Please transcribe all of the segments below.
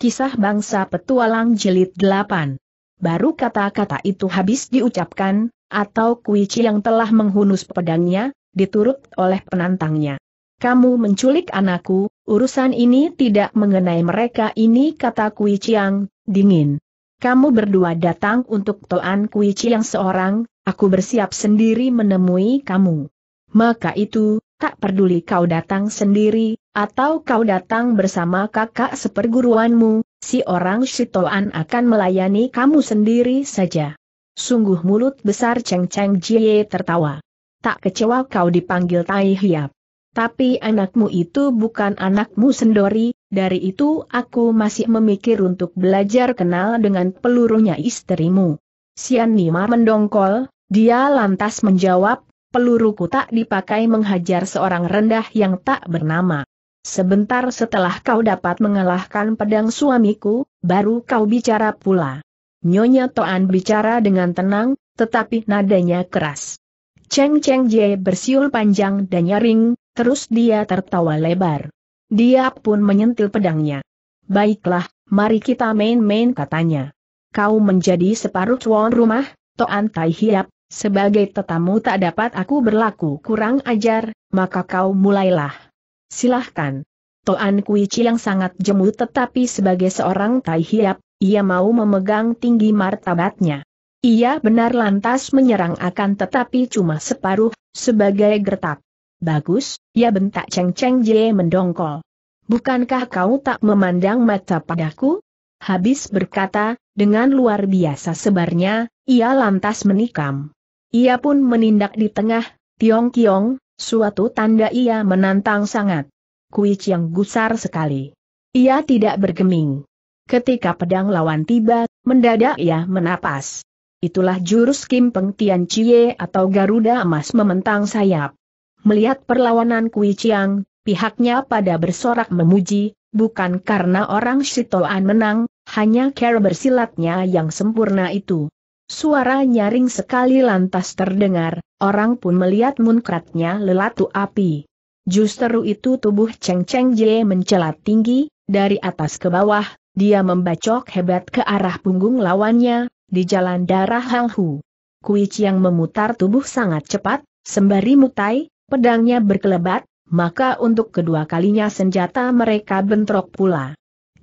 Kisah Bangsa Petualang Jelit 8 Baru kata-kata itu habis diucapkan, atau Kuici yang telah menghunus pedangnya, diturut oleh penantangnya. Kamu menculik anakku, urusan ini tidak mengenai mereka ini kata Kuici yang dingin. Kamu berdua datang untuk Toan Kuici yang seorang, aku bersiap sendiri menemui kamu. Maka itu, tak peduli kau datang sendiri, atau kau datang bersama kakak seperguruanmu, si orang Shitoan akan melayani kamu sendiri saja. Sungguh mulut besar Cheng Cheng Jie tertawa. Tak kecewa kau dipanggil Tai Hiap. Tapi anakmu itu bukan anakmu sendiri. dari itu aku masih memikir untuk belajar kenal dengan pelurunya istrimu. Sian Nima mendongkol, dia lantas menjawab, peluruku tak dipakai menghajar seorang rendah yang tak bernama. Sebentar setelah kau dapat mengalahkan pedang suamiku, baru kau bicara pula. Nyonya Toan bicara dengan tenang, tetapi nadanya keras. Cheng Cheng Jie bersiul panjang dan nyaring, terus dia tertawa lebar. Dia pun menyentil pedangnya. Baiklah, mari kita main-main katanya. Kau menjadi separuh tuan rumah, Toan Tai Hiap, sebagai tetamu tak dapat aku berlaku kurang ajar, maka kau mulailah silahkan. Toan Kui yang sangat jemu tetapi sebagai seorang tai hiap, ia mau memegang tinggi martabatnya. Ia benar lantas menyerang akan tetapi cuma separuh, sebagai gertak. Bagus, ia bentak Cheng Cheng Jie mendongkol. Bukankah kau tak memandang mata padaku? Habis berkata, dengan luar biasa sebarnya, ia lantas menikam. Ia pun menindak di tengah, Tiong Kiong, Suatu tanda ia menantang sangat. Kui Chiang gusar sekali. Ia tidak bergeming. Ketika pedang lawan tiba, mendadak ia menapas. Itulah jurus Kim Peng Tian Chie atau Garuda Emas mementang sayap. Melihat perlawanan Kui Chiang, pihaknya pada bersorak memuji, bukan karena orang Shitoan menang, hanya cara bersilatnya yang sempurna itu. Suara nyaring sekali lantas terdengar, orang pun melihat munkratnya lelatu api. Justru itu tubuh Cheng Cheng Jie mencelat tinggi, dari atas ke bawah, dia membacok hebat ke arah punggung lawannya, di jalan darah Hang Hu. Kui Chiang memutar tubuh sangat cepat, sembari mutai, pedangnya berkelebat, maka untuk kedua kalinya senjata mereka bentrok pula.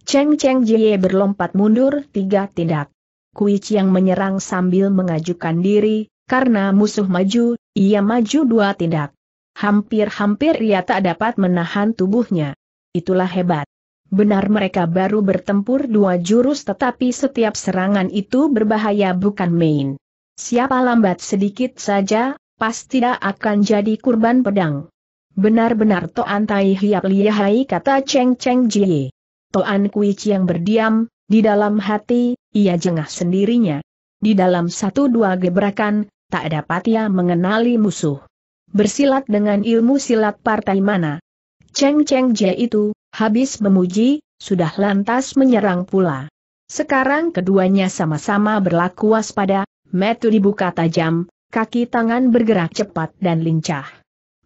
Cheng Cheng Jie berlompat mundur tiga tindak. Kui yang menyerang sambil mengajukan diri, karena musuh maju, ia maju dua tindak. Hampir-hampir ia tak dapat menahan tubuhnya. Itulah hebat. Benar mereka baru bertempur dua jurus tetapi setiap serangan itu berbahaya bukan main. Siapa lambat sedikit saja, pasti tidak akan jadi kurban pedang. Benar-benar Toan Tai Hiap Lihai kata Cheng Cheng Jie. Toan Kui yang berdiam, di dalam hati, ia jengah sendirinya. Di dalam satu dua gebrakan, tak dapat ia mengenali musuh. Bersilat dengan ilmu silat partai mana. Cheng Cheng Jie itu, habis memuji, sudah lantas menyerang pula. Sekarang keduanya sama-sama berlaku waspada, metu dibuka tajam, kaki tangan bergerak cepat dan lincah.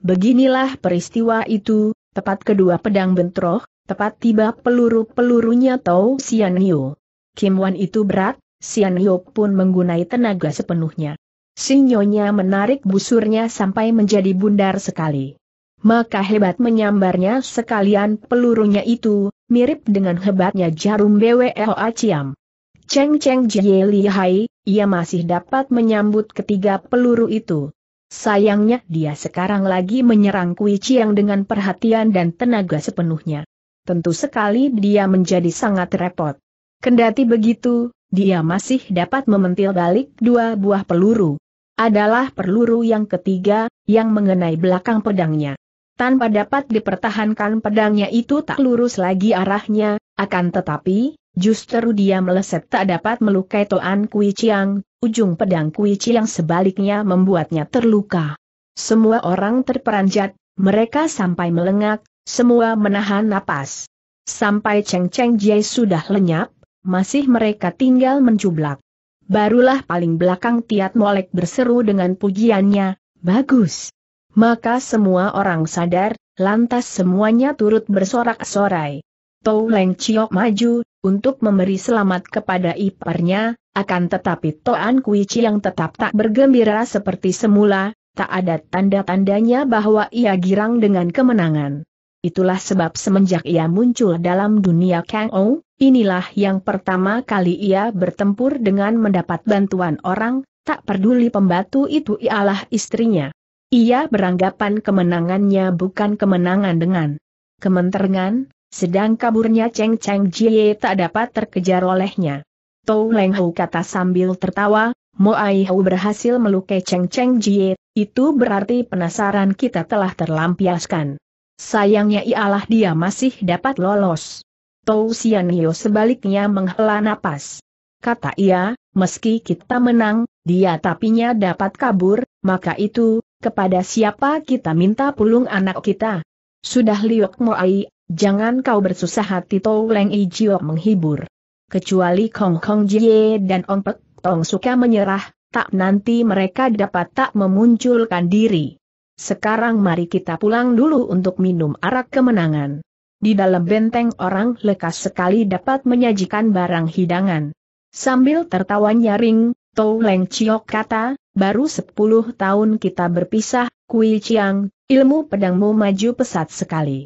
Beginilah peristiwa itu, tepat kedua pedang bentroh, Tepat tiba peluru-pelurunya Tau Sian Hyo. Kim Wan itu berat, Sian Hyo pun menggunai tenaga sepenuhnya. Sinyonya menarik busurnya sampai menjadi bundar sekali. Maka hebat menyambarnya sekalian pelurunya itu, mirip dengan hebatnya jarum BWO Aciam. Cheng Cheng Jie Lihai, ia masih dapat menyambut ketiga peluru itu. Sayangnya dia sekarang lagi menyerang Kui Chiang dengan perhatian dan tenaga sepenuhnya tentu sekali dia menjadi sangat repot. Kendati begitu, dia masih dapat mementil balik dua buah peluru. Adalah peluru yang ketiga, yang mengenai belakang pedangnya. Tanpa dapat dipertahankan pedangnya itu tak lurus lagi arahnya, akan tetapi, justru dia meleset tak dapat melukai Toan Kui Chiang, ujung pedang Kui Chiang sebaliknya membuatnya terluka. Semua orang terperanjat, mereka sampai melengak, semua menahan napas. Sampai Cheng Cheng Jie sudah lenyap, masih mereka tinggal mencublak. Barulah paling belakang Tiat Molek berseru dengan pujiannya, bagus. Maka semua orang sadar, lantas semuanya turut bersorak-sorai. Tou Leng Chiok maju, untuk memberi selamat kepada iparnya, akan tetapi Toan Kui Chiang tetap tak bergembira seperti semula, tak ada tanda-tandanya bahwa ia girang dengan kemenangan. Itulah sebab semenjak ia muncul dalam dunia Kang Ou, inilah yang pertama kali ia bertempur dengan mendapat bantuan orang, tak peduli pembantu itu ialah istrinya. Ia beranggapan kemenangannya bukan kemenangan dengan kementerangan. sedang kaburnya Cheng Cheng Jie tak dapat terkejar olehnya. Tou Leng Hou kata sambil tertawa, Mo Ai Hou berhasil melukai Cheng Cheng Jie, itu berarti penasaran kita telah terlampiaskan. Sayangnya ialah dia masih dapat lolos. Tou Sianio sebaliknya menghela napas. Kata ia, meski kita menang, dia tapinya dapat kabur, maka itu, kepada siapa kita minta pulung anak kita? Sudah Liok Moai, jangan kau bersusah hati Tou Leng Ijio menghibur. Kecuali Kong Kong Jie dan Ong Pek Tong suka menyerah, tak nanti mereka dapat tak memunculkan diri. Sekarang mari kita pulang dulu untuk minum arak kemenangan. Di dalam benteng orang lekas sekali dapat menyajikan barang hidangan. Sambil tertawa nyaring, Tou Leng Chiok kata, baru sepuluh tahun kita berpisah, Kui Chiang, ilmu pedangmu maju pesat sekali.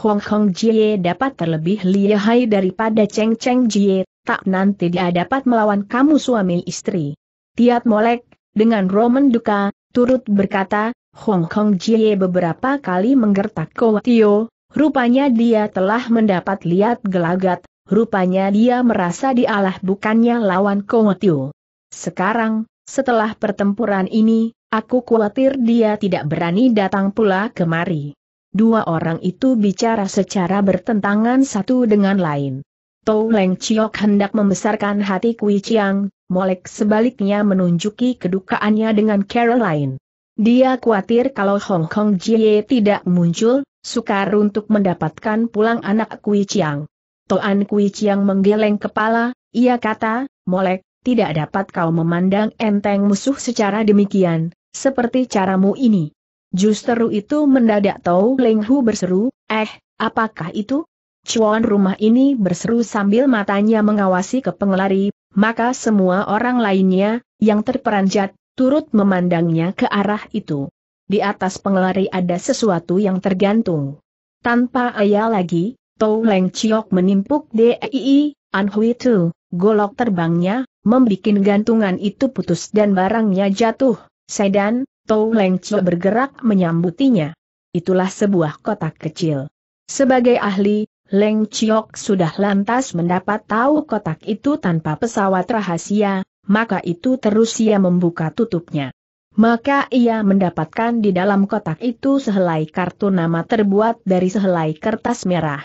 Hong Hong Jie dapat terlebih lihai daripada Cheng Cheng Jie, tak nanti dia dapat melawan kamu suami istri. Tiat Molek, dengan Roman Duka, turut berkata, Hong Kong Jie beberapa kali menggertak Kou Tio, rupanya dia telah mendapat lihat gelagat, rupanya dia merasa dialah bukannya lawan Kou Tio. Sekarang, setelah pertempuran ini, aku khawatir dia tidak berani datang pula kemari. Dua orang itu bicara secara bertentangan satu dengan lain. Tou Leng Chiok hendak membesarkan hati Kui Chiang, Molek sebaliknya menunjuki kedukaannya dengan Caroline. Dia khawatir kalau Hong Kong Jie tidak muncul, sukar untuk mendapatkan pulang anak Kui Chiang. Toan Kui Chiang menggeleng kepala, ia kata, Molek, tidak dapat kau memandang enteng musuh secara demikian, seperti caramu ini. Justru itu mendadak Tau Leng Hu berseru, eh, apakah itu? Cuan rumah ini berseru sambil matanya mengawasi ke pengelari, maka semua orang lainnya, yang terperanjat, turut memandangnya ke arah itu. Di atas pengelari ada sesuatu yang tergantung. Tanpa ayah lagi, Tou Leng Chiok menimpuk DII, Anhui Tu, golok terbangnya, membuat gantungan itu putus dan barangnya jatuh, sedan, Tou Leng Chiok bergerak menyambutinya. Itulah sebuah kotak kecil. Sebagai ahli, Leng Chiok sudah lantas mendapat tahu kotak itu tanpa pesawat rahasia, maka itu terus ia membuka tutupnya. Maka ia mendapatkan di dalam kotak itu sehelai kartu nama terbuat dari sehelai kertas merah.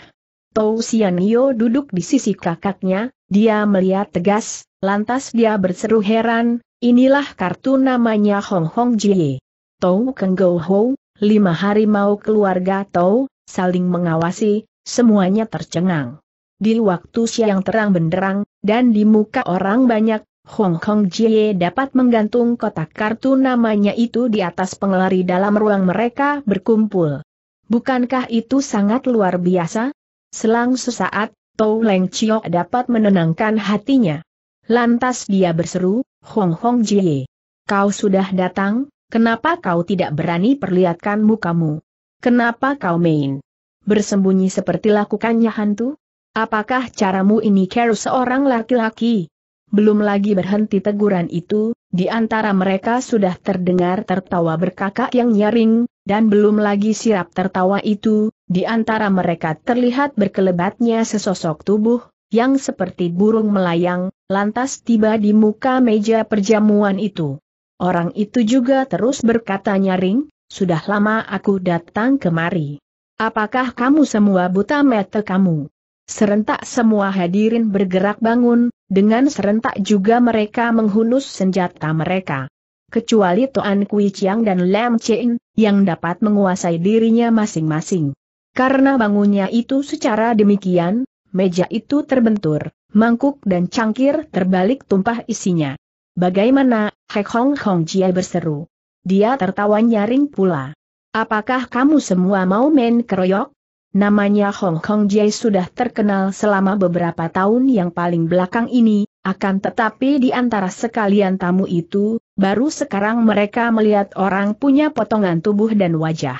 Tou Sianio duduk di sisi kakaknya, dia melihat tegas, lantas dia berseru heran, inilah kartu namanya Hong Hong Jie. Tou Keng Go Ho, lima hari mau keluarga Tou, saling mengawasi, semuanya tercengang. Di waktu siang terang benderang, dan di muka orang banyak, Hong Kong Jie dapat menggantung kotak kartu namanya itu di atas pengelari dalam ruang mereka berkumpul. Bukankah itu sangat luar biasa? Selang sesaat, Tou Leng Chiok dapat menenangkan hatinya. Lantas dia berseru, Hong Hong Jie. Kau sudah datang, kenapa kau tidak berani perlihatkan mukamu? Kenapa kau main? Bersembunyi seperti lakukannya hantu? Apakah caramu ini care seorang laki-laki? Belum lagi berhenti teguran itu, di antara mereka sudah terdengar tertawa berkakak yang nyaring, dan belum lagi sirap tertawa itu, di antara mereka terlihat berkelebatnya sesosok tubuh, yang seperti burung melayang, lantas tiba di muka meja perjamuan itu. Orang itu juga terus berkata nyaring, sudah lama aku datang kemari. Apakah kamu semua buta mata kamu? Serentak semua hadirin bergerak bangun, dengan serentak juga mereka menghunus senjata mereka. Kecuali Tuan Kui Chiang dan Lam Chen, yang dapat menguasai dirinya masing-masing. Karena bangunnya itu secara demikian, meja itu terbentur, mangkuk dan cangkir terbalik tumpah isinya. Bagaimana, Hek Hong Hong Jia berseru. Dia tertawa nyaring pula. Apakah kamu semua mau main keroyok? namanya Hong Kong Jai sudah terkenal selama beberapa tahun yang paling belakang ini, akan tetapi di antara sekalian tamu itu, baru sekarang mereka melihat orang punya potongan tubuh dan wajah.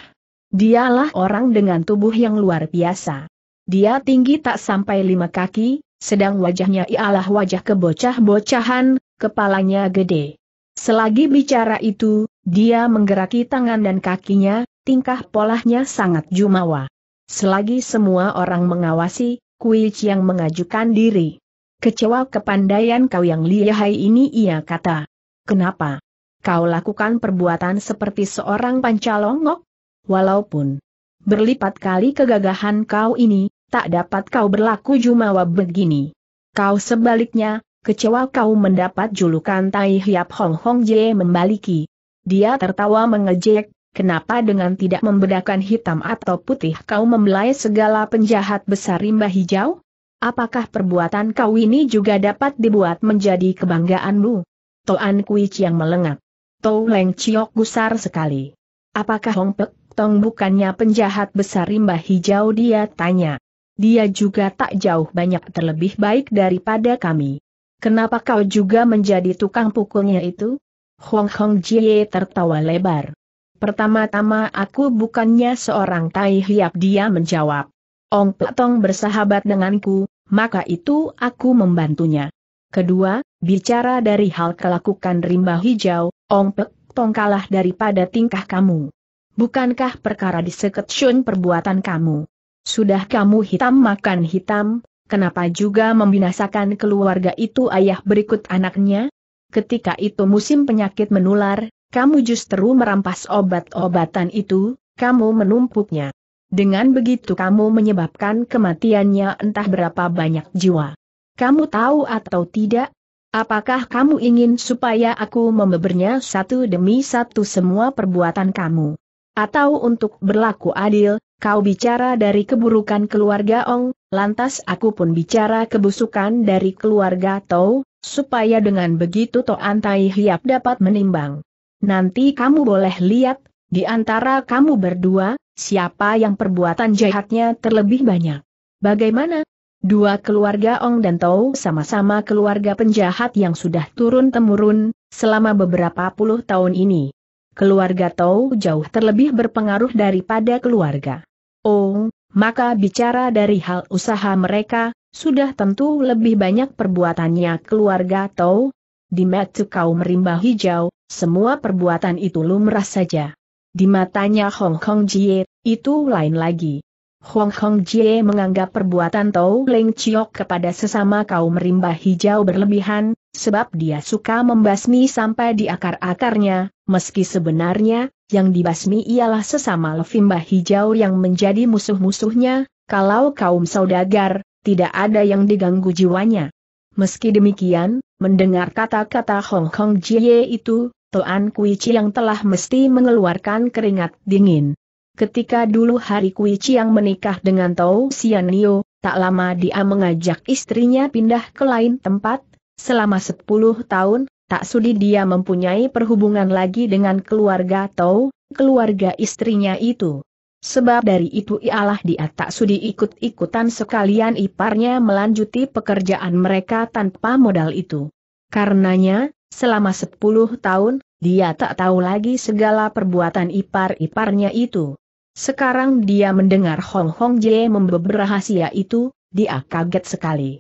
Dialah orang dengan tubuh yang luar biasa. Dia tinggi tak sampai lima kaki, sedang wajahnya ialah wajah kebocah-bocahan, kepalanya gede. Selagi bicara itu, dia menggeraki tangan dan kakinya, tingkah polahnya sangat jumawa. Selagi semua orang mengawasi, Kui Chiang mengajukan diri. Kecewa kepandaian kau yang lihai ini ia kata. Kenapa? Kau lakukan perbuatan seperti seorang pancalongok? Walaupun berlipat kali kegagahan kau ini, tak dapat kau berlaku jumawa begini. Kau sebaliknya, kecewa kau mendapat julukan Tai Hiap Hong Hong Je membaliki. Dia tertawa mengejek, Kenapa dengan tidak membedakan hitam atau putih kau membelai segala penjahat besar rimba hijau? Apakah perbuatan kau ini juga dapat dibuat menjadi kebanggaanmu? Toan Kui yang melengak. Tou Leng Chiok gusar sekali. Apakah Hong Pek Tong bukannya penjahat besar rimba hijau dia tanya. Dia juga tak jauh banyak terlebih baik daripada kami. Kenapa kau juga menjadi tukang pukulnya itu? Hong Hong Jie tertawa lebar. Pertama-tama aku bukannya seorang tai hiap dia menjawab. Ong Tong bersahabat denganku, maka itu aku membantunya. Kedua, bicara dari hal kelakukan rimba hijau, Ong Tong kalah daripada tingkah kamu. Bukankah perkara di seketsyun perbuatan kamu? Sudah kamu hitam makan hitam, kenapa juga membinasakan keluarga itu ayah berikut anaknya? Ketika itu musim penyakit menular, kamu justru merampas obat-obatan itu, kamu menumpuknya. Dengan begitu kamu menyebabkan kematiannya entah berapa banyak jiwa. Kamu tahu atau tidak? Apakah kamu ingin supaya aku membebernya satu demi satu semua perbuatan kamu? Atau untuk berlaku adil, kau bicara dari keburukan keluarga Ong, lantas aku pun bicara kebusukan dari keluarga Tau, supaya dengan begitu Toan Tai Hiap dapat menimbang. Nanti kamu boleh lihat, di antara kamu berdua, siapa yang perbuatan jahatnya terlebih banyak. Bagaimana? Dua keluarga Ong dan Tau sama-sama keluarga penjahat yang sudah turun-temurun, selama beberapa puluh tahun ini. Keluarga Tau jauh terlebih berpengaruh daripada keluarga Ong, maka bicara dari hal usaha mereka, sudah tentu lebih banyak perbuatannya keluarga Tau. Di kau merimbah hijau, semua perbuatan itu lumrah saja. Di matanya Hong Kong Jie, itu lain lagi. Hong Kong Jie menganggap perbuatan Tau Leng Chiok kepada sesama kaum rimba hijau berlebihan, sebab dia suka membasmi sampai di akar-akarnya, meski sebenarnya, yang dibasmi ialah sesama levimba hijau yang menjadi musuh-musuhnya, kalau kaum saudagar, tidak ada yang diganggu jiwanya. Meski demikian, mendengar kata-kata Hong Kong Jie itu, Toan Kui yang telah mesti mengeluarkan keringat dingin. Ketika dulu hari Kui yang menikah dengan Tau Nio, tak lama dia mengajak istrinya pindah ke lain tempat, selama 10 tahun, tak sudi dia mempunyai perhubungan lagi dengan keluarga Tau, keluarga istrinya itu. Sebab dari itu ialah dia tak sudi ikut-ikutan sekalian iparnya melanjuti pekerjaan mereka tanpa modal itu. Karenanya, selama 10 tahun, dia tak tahu lagi segala perbuatan ipar-iparnya itu. Sekarang dia mendengar Hong Hong Jie membeber rahasia itu, dia kaget sekali.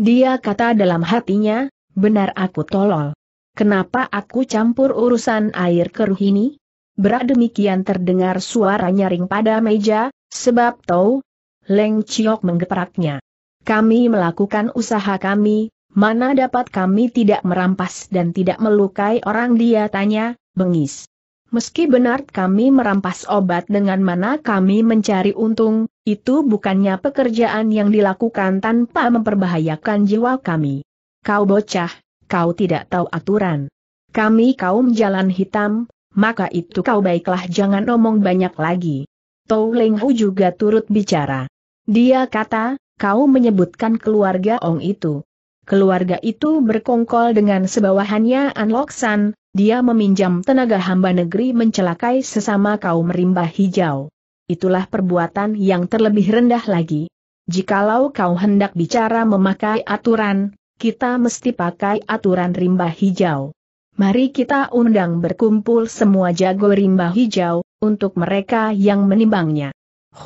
Dia kata dalam hatinya, benar aku tolol. Kenapa aku campur urusan air keruh ini? Berat demikian terdengar suara nyaring pada meja, sebab tahu, Leng Chiok menggepraknya. Kami melakukan usaha kami, mana dapat kami tidak merampas dan tidak melukai orang dia tanya, bengis. Meski benar kami merampas obat dengan mana kami mencari untung, itu bukannya pekerjaan yang dilakukan tanpa memperbahayakan jiwa kami. Kau bocah, kau tidak tahu aturan. Kami kaum jalan hitam, maka itu kau baiklah jangan omong banyak lagi. Tou Leng Hu juga turut bicara. Dia kata, kau menyebutkan keluarga Ong itu. Keluarga itu berkongkol dengan sebawahannya An San, dia meminjam tenaga hamba negeri mencelakai sesama kaum rimba hijau. Itulah perbuatan yang terlebih rendah lagi. Jikalau kau hendak bicara memakai aturan, kita mesti pakai aturan rimba hijau. Mari kita undang berkumpul semua jago rimba hijau, untuk mereka yang menimbangnya.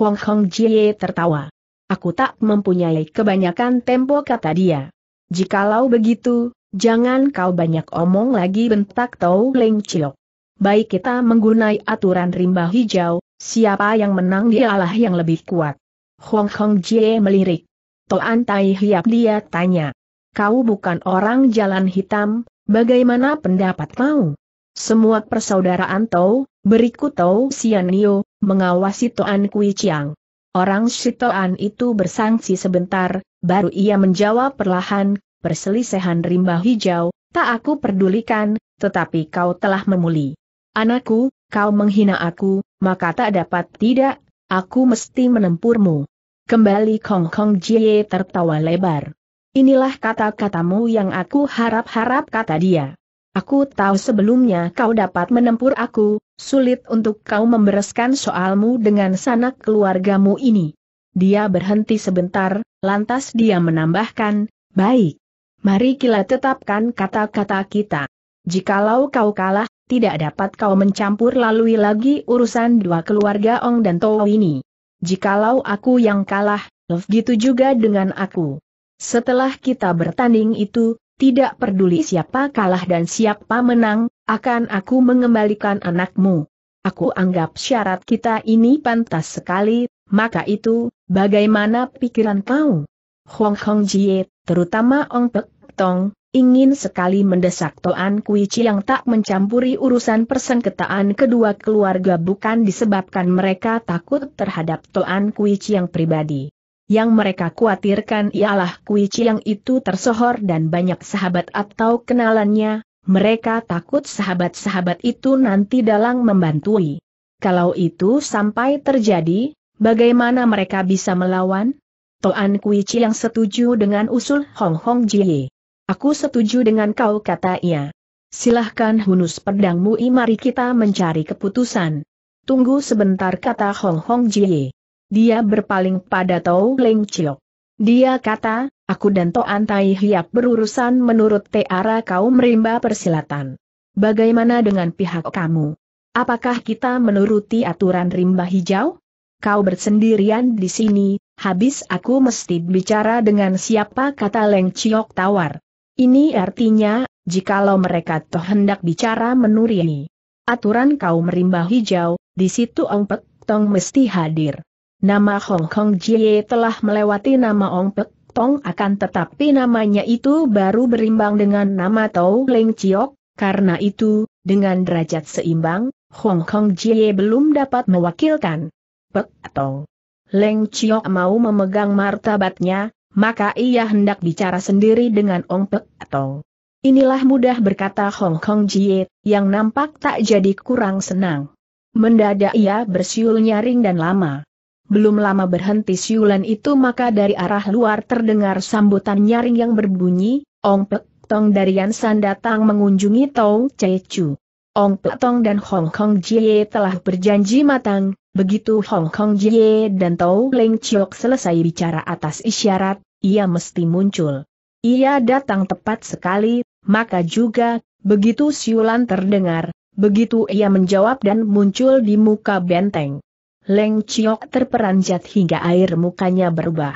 Hong Hong Jie tertawa. Aku tak mempunyai kebanyakan tempo kata dia. Jikalau begitu, jangan kau banyak omong lagi bentak Tau Leng Chiok. Baik kita menggunai aturan rimba hijau, siapa yang menang dialah yang lebih kuat. Hong Hong Jie melirik. Toan Tai Hiap dia tanya. Kau bukan orang jalan hitam, Bagaimana pendapat mau? Semua persaudaraan tahu, berikut tahu Tau Nio, mengawasi Toan Kui Chiang. Orang Shitoan itu bersangsi sebentar, baru ia menjawab perlahan, Perselisihan rimba hijau, tak aku pedulikan, tetapi kau telah memuli. Anakku, kau menghina aku, maka tak dapat tidak, aku mesti menempurmu. Kembali Kong Kong Jie tertawa lebar. Inilah kata-katamu yang aku harap-harap kata dia. Aku tahu sebelumnya kau dapat menempur aku, sulit untuk kau membereskan soalmu dengan sanak keluargamu ini. Dia berhenti sebentar, lantas dia menambahkan, baik. Mari kita tetapkan kata-kata kita. Jikalau kau kalah, tidak dapat kau mencampur lalui lagi urusan dua keluarga Ong dan Tow ini. Jikalau aku yang kalah, love gitu juga dengan aku. Setelah kita bertanding itu, tidak peduli siapa kalah dan siapa menang, akan aku mengembalikan anakmu. Aku anggap syarat kita ini pantas sekali, maka itu, bagaimana pikiran kau? Hong Hong Jie, terutama Ong Pek Tong, ingin sekali mendesak Toan Kui Chi yang tak mencampuri urusan persengketaan kedua keluarga bukan disebabkan mereka takut terhadap Toan Kui Chi yang pribadi. Yang mereka khawatirkan ialah Kui Chiang itu tersohor dan banyak sahabat atau kenalannya, mereka takut sahabat-sahabat itu nanti dalang membantui. Kalau itu sampai terjadi, bagaimana mereka bisa melawan? Toan Kui Chiang setuju dengan usul Hong Hong Jie. Aku setuju dengan kau kata ia. Silahkan hunus pedangmu mari kita mencari keputusan. Tunggu sebentar kata Hong Hong Jie. Dia berpaling pada Tau Leng Chiok. Dia kata, aku dan Toan Antai Hiap berurusan menurut Teara kaum rimba persilatan. Bagaimana dengan pihak kamu? Apakah kita menuruti aturan rimba hijau? Kau bersendirian di sini, habis aku mesti bicara dengan siapa kata Leng Chiok tawar. Ini artinya, jikalau mereka toh hendak bicara menuruni aturan kaum rimba hijau, di situ Ong Pek Tong mesti hadir. Nama Hong Kong Jie telah melewati nama Ong Pek Tong akan tetapi namanya itu baru berimbang dengan nama Tau Leng Chiok, karena itu, dengan derajat seimbang, Hong Kong Jie belum dapat mewakilkan. Pek Tong. Leng Chiok mau memegang martabatnya, maka ia hendak bicara sendiri dengan Ong Pek Tong. Inilah mudah berkata Hong Kong Jie, yang nampak tak jadi kurang senang. Mendadak ia bersiul nyaring dan lama. Belum lama berhenti siulan itu maka dari arah luar terdengar sambutan nyaring yang berbunyi, Ong Pek Tong dari Yansan datang mengunjungi Tong Chai Chu. Ong Pek Tong dan Hong Kong Jie telah berjanji matang, begitu Hong Kong Jie dan Tau Leng Chiok selesai bicara atas isyarat, ia mesti muncul. Ia datang tepat sekali, maka juga, begitu siulan terdengar, begitu ia menjawab dan muncul di muka benteng. Leng Chiok terperanjat hingga air mukanya berubah.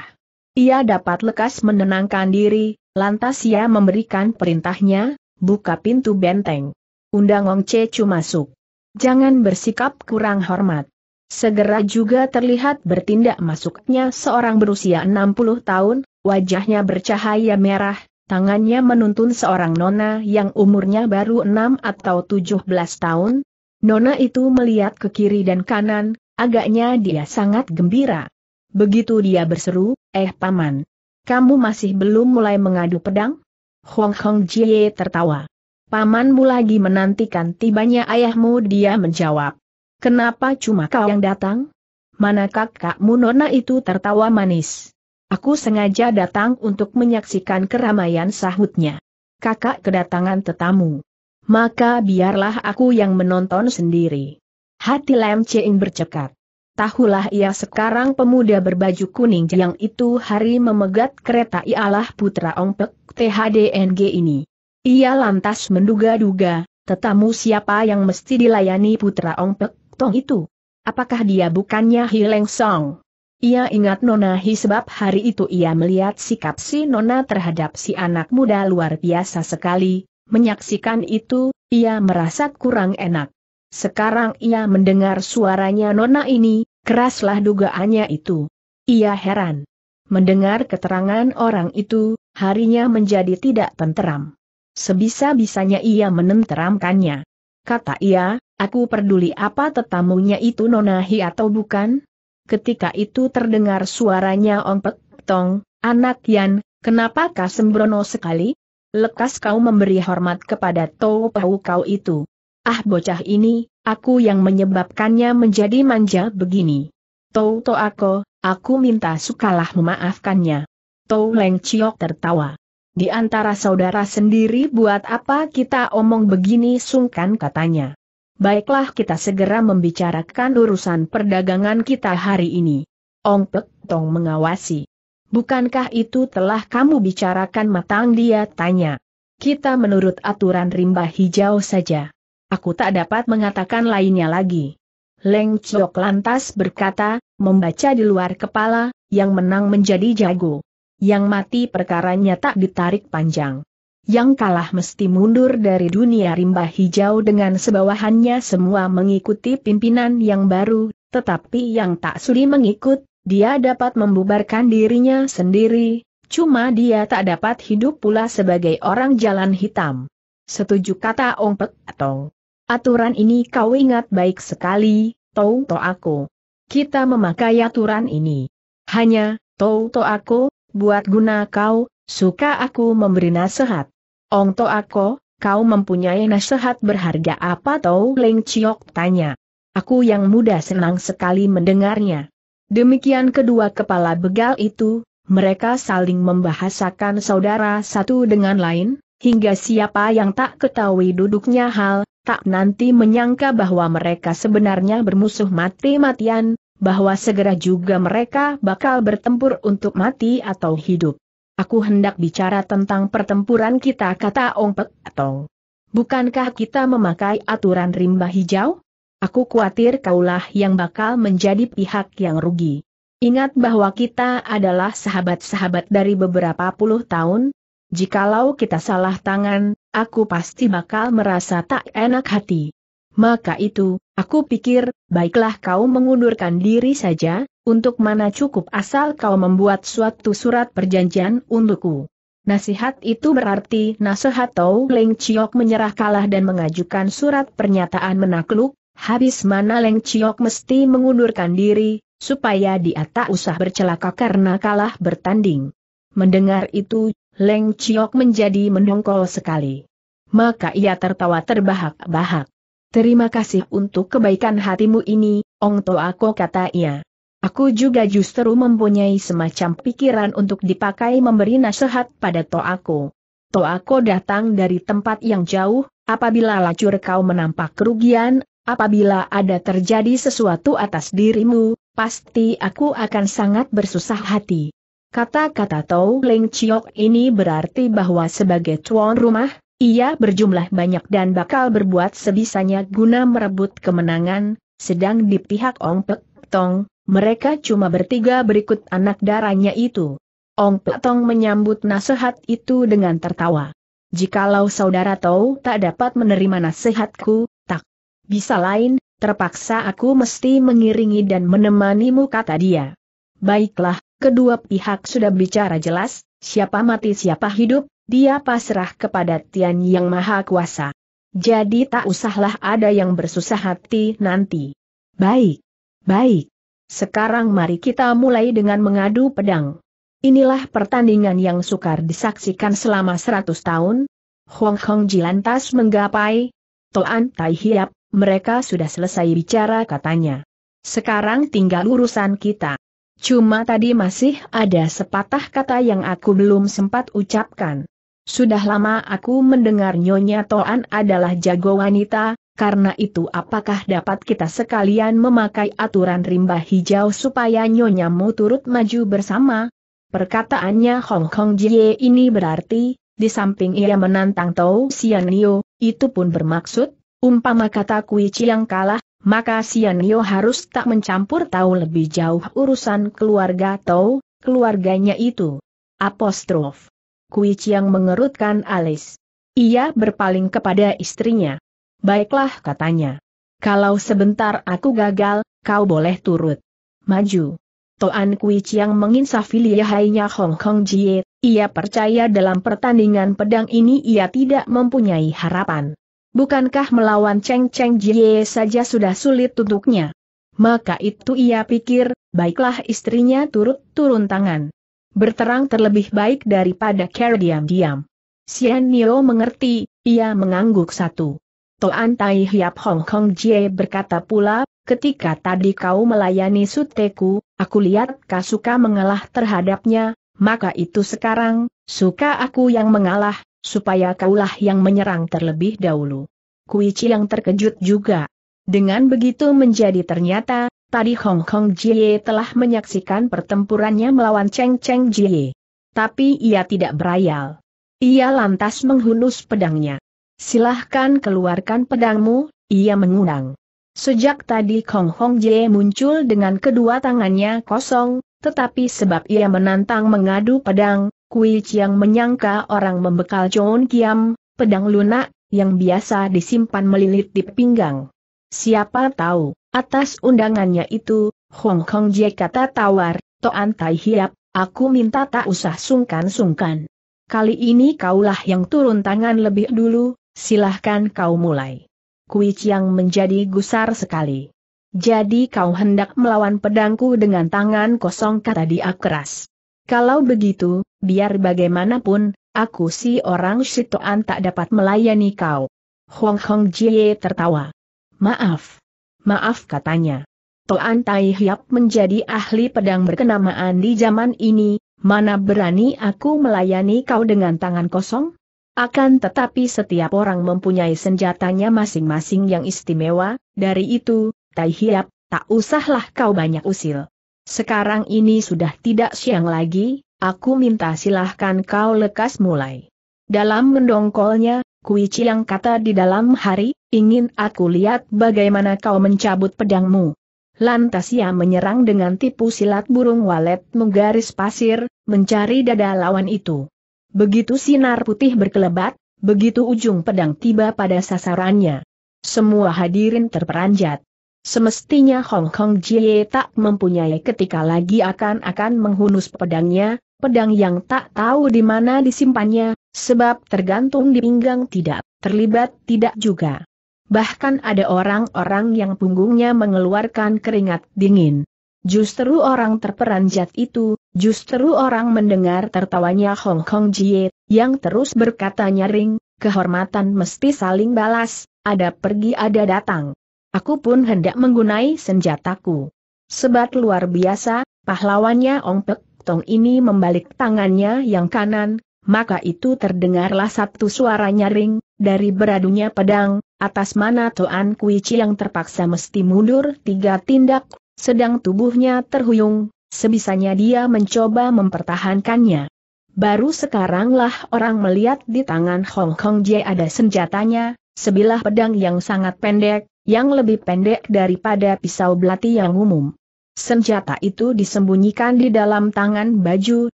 Ia dapat lekas menenangkan diri, lantas ia memberikan perintahnya, buka pintu benteng. Undang Ong Cecu masuk. Jangan bersikap kurang hormat. Segera juga terlihat bertindak masuknya seorang berusia 60 tahun, wajahnya bercahaya merah, tangannya menuntun seorang nona yang umurnya baru 6 atau 17 tahun. Nona itu melihat ke kiri dan kanan, Agaknya dia sangat gembira. Begitu dia berseru, eh paman. Kamu masih belum mulai mengadu pedang? Hong Hong Jie tertawa. Pamanmu lagi menantikan tibanya ayahmu dia menjawab. Kenapa cuma kau yang datang? Mana kakakmu Nona itu tertawa manis. Aku sengaja datang untuk menyaksikan keramaian sahutnya. Kakak kedatangan tetamu. Maka biarlah aku yang menonton sendiri. Hati Lam Ching bercekat. Tahulah ia sekarang pemuda berbaju kuning yang itu hari memegat kereta ialah putra Pek, THDNG ini. Ia lantas menduga-duga, tetamu siapa yang mesti dilayani putra Pek, Tong itu? Apakah dia bukannya Hileng Song? Ia ingat Nona Hi sebab hari itu ia melihat sikap si Nona terhadap si anak muda luar biasa sekali, menyaksikan itu, ia merasa kurang enak. Sekarang ia mendengar suaranya nona ini, keraslah dugaannya itu. Ia heran. Mendengar keterangan orang itu, harinya menjadi tidak tenteram. Sebisa-bisanya ia menenteramkannya. Kata ia, aku peduli apa tetamunya itu nonahi atau bukan? Ketika itu terdengar suaranya Pek tong, anak Yan, kenapakah sembrono sekali? Lekas kau memberi hormat kepada Tau Pau kau itu. Ah bocah ini, aku yang menyebabkannya menjadi manja begini. Tau to aku, aku minta sukalah memaafkannya. Tau Leng Chiok tertawa. Di antara saudara sendiri buat apa kita omong begini sungkan katanya. Baiklah kita segera membicarakan urusan perdagangan kita hari ini. Ong Pek Tong mengawasi. Bukankah itu telah kamu bicarakan matang dia tanya. Kita menurut aturan rimba hijau saja. Aku tak dapat mengatakan lainnya lagi. Leng Chok lantas berkata, membaca di luar kepala, yang menang menjadi jago. Yang mati perkaranya tak ditarik panjang. Yang kalah mesti mundur dari dunia rimba hijau dengan sebawahannya semua mengikuti pimpinan yang baru, tetapi yang tak sudi mengikut, dia dapat membubarkan dirinya sendiri, cuma dia tak dapat hidup pula sebagai orang jalan hitam. Setuju kata Ong Pek atau Aturan ini kau ingat baik sekali, tau To aku. Kita memakai aturan ini. Hanya, tau To aku, buat guna kau, suka aku memberi nasihat. Ong To aku, kau mempunyai nasihat berharga apa tau Leng Chiok tanya. Aku yang muda senang sekali mendengarnya. Demikian kedua kepala begal itu, mereka saling membahasakan saudara satu dengan lain, hingga siapa yang tak ketahui duduknya hal, tak nanti menyangka bahwa mereka sebenarnya bermusuh mati-matian, bahwa segera juga mereka bakal bertempur untuk mati atau hidup. Aku hendak bicara tentang pertempuran kita kata Ong Pek Tong. Bukankah kita memakai aturan rimba hijau? Aku khawatir kaulah yang bakal menjadi pihak yang rugi. Ingat bahwa kita adalah sahabat-sahabat dari beberapa puluh tahun. Jikalau kita salah tangan, aku pasti bakal merasa tak enak hati. Maka itu, aku pikir, baiklah kau mengundurkan diri saja, untuk mana cukup asal kau membuat suatu surat perjanjian untukku. Nasihat itu berarti nasihat Tau Leng Chiok menyerah kalah dan mengajukan surat pernyataan menakluk, habis mana Leng Chiok mesti mengundurkan diri, supaya dia tak usah bercelaka karena kalah bertanding. Mendengar itu, Leng Chiok menjadi mendongkol sekali. Maka ia tertawa terbahak-bahak. Terima kasih untuk kebaikan hatimu ini, Ong To Ako kata ia. Aku juga justru mempunyai semacam pikiran untuk dipakai memberi nasihat pada Toako. Toako datang dari tempat yang jauh, apabila lacur kau menampak kerugian, apabila ada terjadi sesuatu atas dirimu, pasti aku akan sangat bersusah hati. Kata-kata Tau Ling Chiok ini berarti bahwa sebagai tuan rumah, ia berjumlah banyak dan bakal berbuat sebisanya guna merebut kemenangan, sedang di pihak Ong Pek Tong, mereka cuma bertiga berikut anak darahnya itu. Ong Pek Tong menyambut nasihat itu dengan tertawa. Jikalau saudara Tau tak dapat menerima nasihatku, tak bisa lain, terpaksa aku mesti mengiringi dan menemanimu kata dia. Baiklah, Kedua pihak sudah bicara jelas, siapa mati siapa hidup, dia pasrah kepada Tian Yang Maha Kuasa. Jadi tak usahlah ada yang bersusah hati nanti. Baik. Baik. Sekarang mari kita mulai dengan mengadu pedang. Inilah pertandingan yang sukar disaksikan selama seratus tahun. Hong Hong Ji menggapai. Toan Tai Hiap, mereka sudah selesai bicara katanya. Sekarang tinggal urusan kita. Cuma tadi masih ada sepatah kata yang aku belum sempat ucapkan. Sudah lama aku mendengar Nyonya Toan adalah jago wanita, karena itu apakah dapat kita sekalian memakai aturan rimba hijau supaya Nyonyamu turut maju bersama? Perkataannya Hong Kong Jie ini berarti, di samping ia menantang Tau Sian Nio, itu pun bermaksud, umpama kata Kui Chiang kalah, maka Sianio harus tak mencampur tahu lebih jauh urusan keluarga Tau, keluarganya itu. Apostrof. Kui Chiang mengerutkan alis. Ia berpaling kepada istrinya. Baiklah katanya. Kalau sebentar aku gagal, kau boleh turut. Maju. Toan Kui Chiang menginsafi lihainya Hong Kong Jie, ia percaya dalam pertandingan pedang ini ia tidak mempunyai harapan. Bukankah melawan Cheng Cheng Jie saja sudah sulit untuknya? Maka itu ia pikir, baiklah istrinya turut turun tangan. Berterang terlebih baik daripada care diam-diam. Xian Nio mengerti, ia mengangguk satu. Toan Tai Hiap Hong Kong Jie berkata pula, ketika tadi kau melayani Suteku, aku lihat kau suka mengalah terhadapnya, maka itu sekarang, suka aku yang mengalah, supaya kaulah yang menyerang terlebih dahulu. Kuici yang terkejut juga. Dengan begitu menjadi ternyata, tadi Hong Kong Jie telah menyaksikan pertempurannya melawan Cheng Cheng Jie. Tapi ia tidak berayal. Ia lantas menghunus pedangnya. Silahkan keluarkan pedangmu, ia mengundang. Sejak tadi Kong Hong Jie muncul dengan kedua tangannya kosong, tetapi sebab ia menantang mengadu pedang, Kui Chiang menyangka orang membekal John Kiam, pedang lunak, yang biasa disimpan melilit di pinggang. Siapa tahu, atas undangannya itu, Hong Kong Jie kata tawar, Toan Tai Hiap, aku minta tak usah sungkan-sungkan. Kali ini kaulah yang turun tangan lebih dulu, silahkan kau mulai. Kui Chiang menjadi gusar sekali. Jadi kau hendak melawan pedangku dengan tangan kosong kata dia keras. Kalau begitu, biar bagaimanapun, aku si orang Sitoan tak dapat melayani kau. Hong Hong Jie tertawa. Maaf. Maaf katanya. Toan Tai Hiap menjadi ahli pedang berkenamaan di zaman ini, mana berani aku melayani kau dengan tangan kosong? Akan tetapi setiap orang mempunyai senjatanya masing-masing yang istimewa, dari itu, Tai Hiap, tak usahlah kau banyak usil. Sekarang ini sudah tidak siang lagi, aku minta silahkan kau lekas mulai. Dalam mendongkolnya, Kui Chiang kata di dalam hari, ingin aku lihat bagaimana kau mencabut pedangmu. Lantas ia menyerang dengan tipu silat burung walet menggaris pasir, mencari dada lawan itu. Begitu sinar putih berkelebat, begitu ujung pedang tiba pada sasarannya. Semua hadirin terperanjat. Semestinya Hong Kong Jie tak mempunyai ketika lagi akan-akan menghunus pedangnya, pedang yang tak tahu di mana disimpannya, sebab tergantung di pinggang tidak, terlibat tidak juga. Bahkan ada orang-orang yang punggungnya mengeluarkan keringat dingin. Justru orang terperanjat itu, justru orang mendengar tertawanya Hong Kong Jie, yang terus berkata nyaring, kehormatan mesti saling balas, ada pergi ada datang. Aku pun hendak menggunai senjataku. Sebat luar biasa, pahlawannya Ong Pek Tong ini membalik tangannya yang kanan, maka itu terdengarlah satu suara nyaring, dari beradunya pedang, atas mana Toan Kui Chi yang terpaksa mesti mundur tiga tindak, sedang tubuhnya terhuyung, sebisanya dia mencoba mempertahankannya. Baru sekaranglah orang melihat di tangan Hong Kong Jie ada senjatanya, sebilah pedang yang sangat pendek, yang lebih pendek daripada pisau belati yang umum. Senjata itu disembunyikan di dalam tangan baju,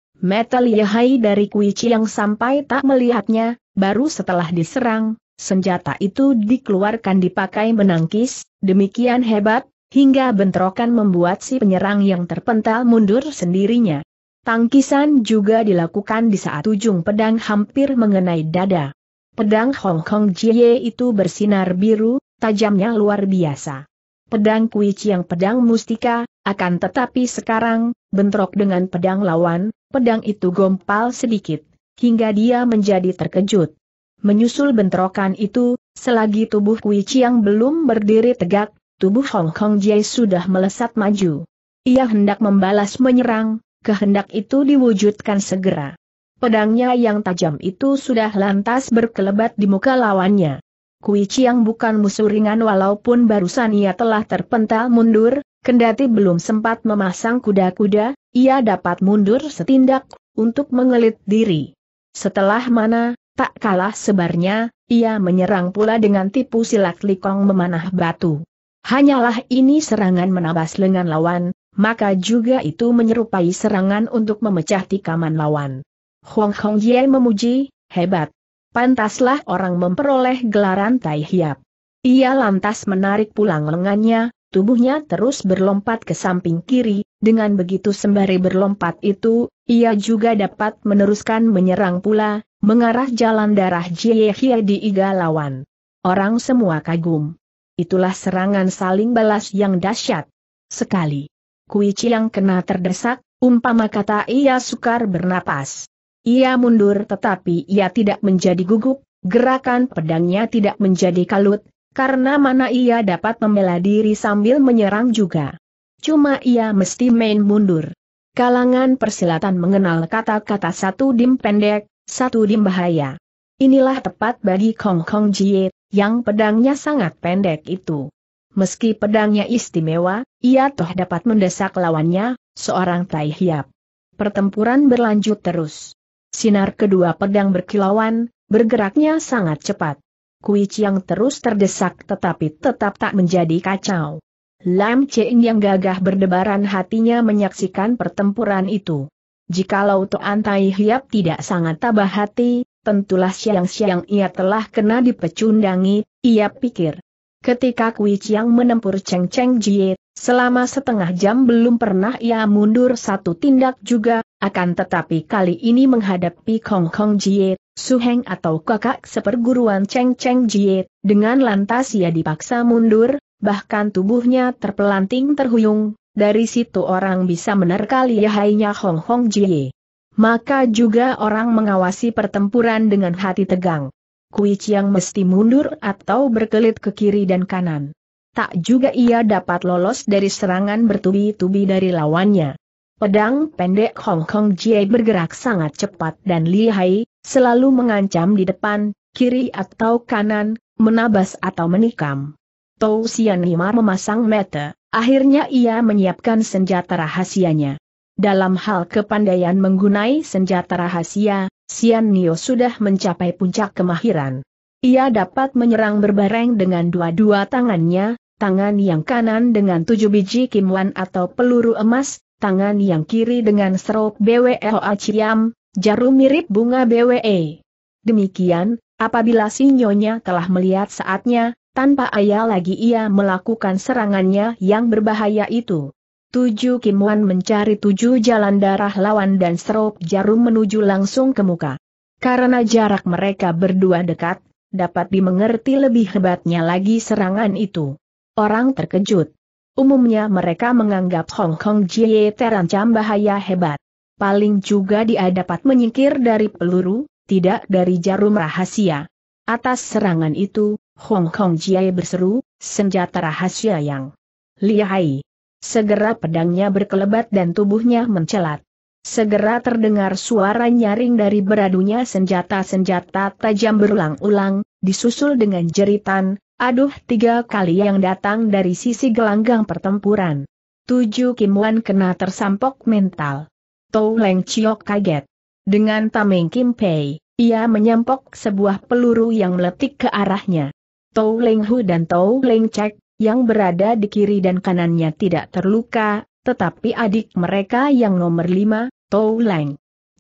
metal Yahai dari Kuici yang sampai tak melihatnya, baru setelah diserang, senjata itu dikeluarkan dipakai menangkis, demikian hebat, hingga bentrokan membuat si penyerang yang terpental mundur sendirinya. Tangkisan juga dilakukan di saat ujung pedang hampir mengenai dada. Pedang Hong Kong Jie itu bersinar biru, tajamnya luar biasa. Pedang Kui Chiang pedang mustika, akan tetapi sekarang, bentrok dengan pedang lawan, pedang itu gompal sedikit, hingga dia menjadi terkejut. Menyusul bentrokan itu, selagi tubuh Kui Chiang belum berdiri tegak, tubuh Hong Kong Jai sudah melesat maju. Ia hendak membalas menyerang, kehendak itu diwujudkan segera. Pedangnya yang tajam itu sudah lantas berkelebat di muka lawannya. Kui Chiang bukan musuh ringan walaupun barusan ia telah terpental mundur, kendati belum sempat memasang kuda-kuda, ia dapat mundur setindak, untuk mengelit diri. Setelah mana, tak kalah sebarnya, ia menyerang pula dengan tipu silat Likong memanah batu. Hanyalah ini serangan menabas lengan lawan, maka juga itu menyerupai serangan untuk memecah tikaman lawan. Huang Hong Ye memuji, hebat, pantaslah orang memperoleh gelaran Tai Hiap. Ia lantas menarik pulang lengannya, tubuhnya terus berlompat ke samping kiri, dengan begitu sembari berlompat itu, ia juga dapat meneruskan menyerang pula, mengarah jalan darah Jiehie di iga lawan. Orang semua kagum. Itulah serangan saling balas yang dahsyat. Sekali. Kui Chiang kena terdesak, umpama kata ia sukar bernapas. Ia mundur tetapi ia tidak menjadi gugup, gerakan pedangnya tidak menjadi kalut, karena mana ia dapat membela diri sambil menyerang juga. Cuma ia mesti main mundur. Kalangan persilatan mengenal kata-kata satu dim pendek, satu dim bahaya. Inilah tepat bagi Kong Kong Jie, yang pedangnya sangat pendek itu. Meski pedangnya istimewa, ia toh dapat mendesak lawannya, seorang Tai Hiap. Pertempuran berlanjut terus. Sinar kedua pedang berkilauan, bergeraknya sangat cepat. Kui Chiang terus terdesak tetapi tetap tak menjadi kacau. Lam Cheng yang gagah berdebaran hatinya menyaksikan pertempuran itu. Jikalau Toan Tai Hiap tidak sangat tabah hati, tentulah siang-siang ia telah kena dipecundangi, ia pikir. Ketika Kui Chiang menempur Cheng Cheng Jie, Selama setengah jam belum pernah ia mundur satu tindak juga, akan tetapi kali ini menghadapi Kong Kong Jie, Suheng atau kakak seperguruan Cheng Cheng Jie, dengan lantas ia dipaksa mundur, bahkan tubuhnya terpelanting terhuyung, dari situ orang bisa menerka lihainya Hong Hong Jie. Maka juga orang mengawasi pertempuran dengan hati tegang. Kui Chiang mesti mundur atau berkelit ke kiri dan kanan tak juga ia dapat lolos dari serangan bertubi-tubi dari lawannya. Pedang pendek Hong Kong Jie bergerak sangat cepat dan lihai, selalu mengancam di depan, kiri atau kanan, menabas atau menikam. Tou Sian memasang mata, akhirnya ia menyiapkan senjata rahasianya. Dalam hal kepandaian menggunai senjata rahasia, Sian Nio sudah mencapai puncak kemahiran. Ia dapat menyerang berbareng dengan dua-dua tangannya, tangan yang kanan dengan tujuh biji kimwan atau peluru emas, tangan yang kiri dengan serok BWE Hoaciam, jarum mirip bunga BWE. Demikian, apabila sinyonya telah melihat saatnya, tanpa ayah lagi ia melakukan serangannya yang berbahaya itu. Tujuh Kimuan mencari tujuh jalan darah lawan dan serop jarum menuju langsung ke muka. Karena jarak mereka berdua dekat, dapat dimengerti lebih hebatnya lagi serangan itu orang terkejut. Umumnya mereka menganggap Hong Kong Jie terancam bahaya hebat. Paling juga dia dapat menyingkir dari peluru, tidak dari jarum rahasia. Atas serangan itu, Hong Kong Jie berseru, senjata rahasia yang lihai. Segera pedangnya berkelebat dan tubuhnya mencelat. Segera terdengar suara nyaring dari beradunya senjata-senjata tajam berulang-ulang, disusul dengan jeritan, Aduh tiga kali yang datang dari sisi gelanggang pertempuran. Tujuh Kim Wan kena tersampok mental. Tou Leng Chiok kaget. Dengan Tameng Kim Pei, ia menyampok sebuah peluru yang meletik ke arahnya. Tou Leng Hu dan Tou Leng Chek yang berada di kiri dan kanannya tidak terluka, tetapi adik mereka yang nomor lima, Tou Leng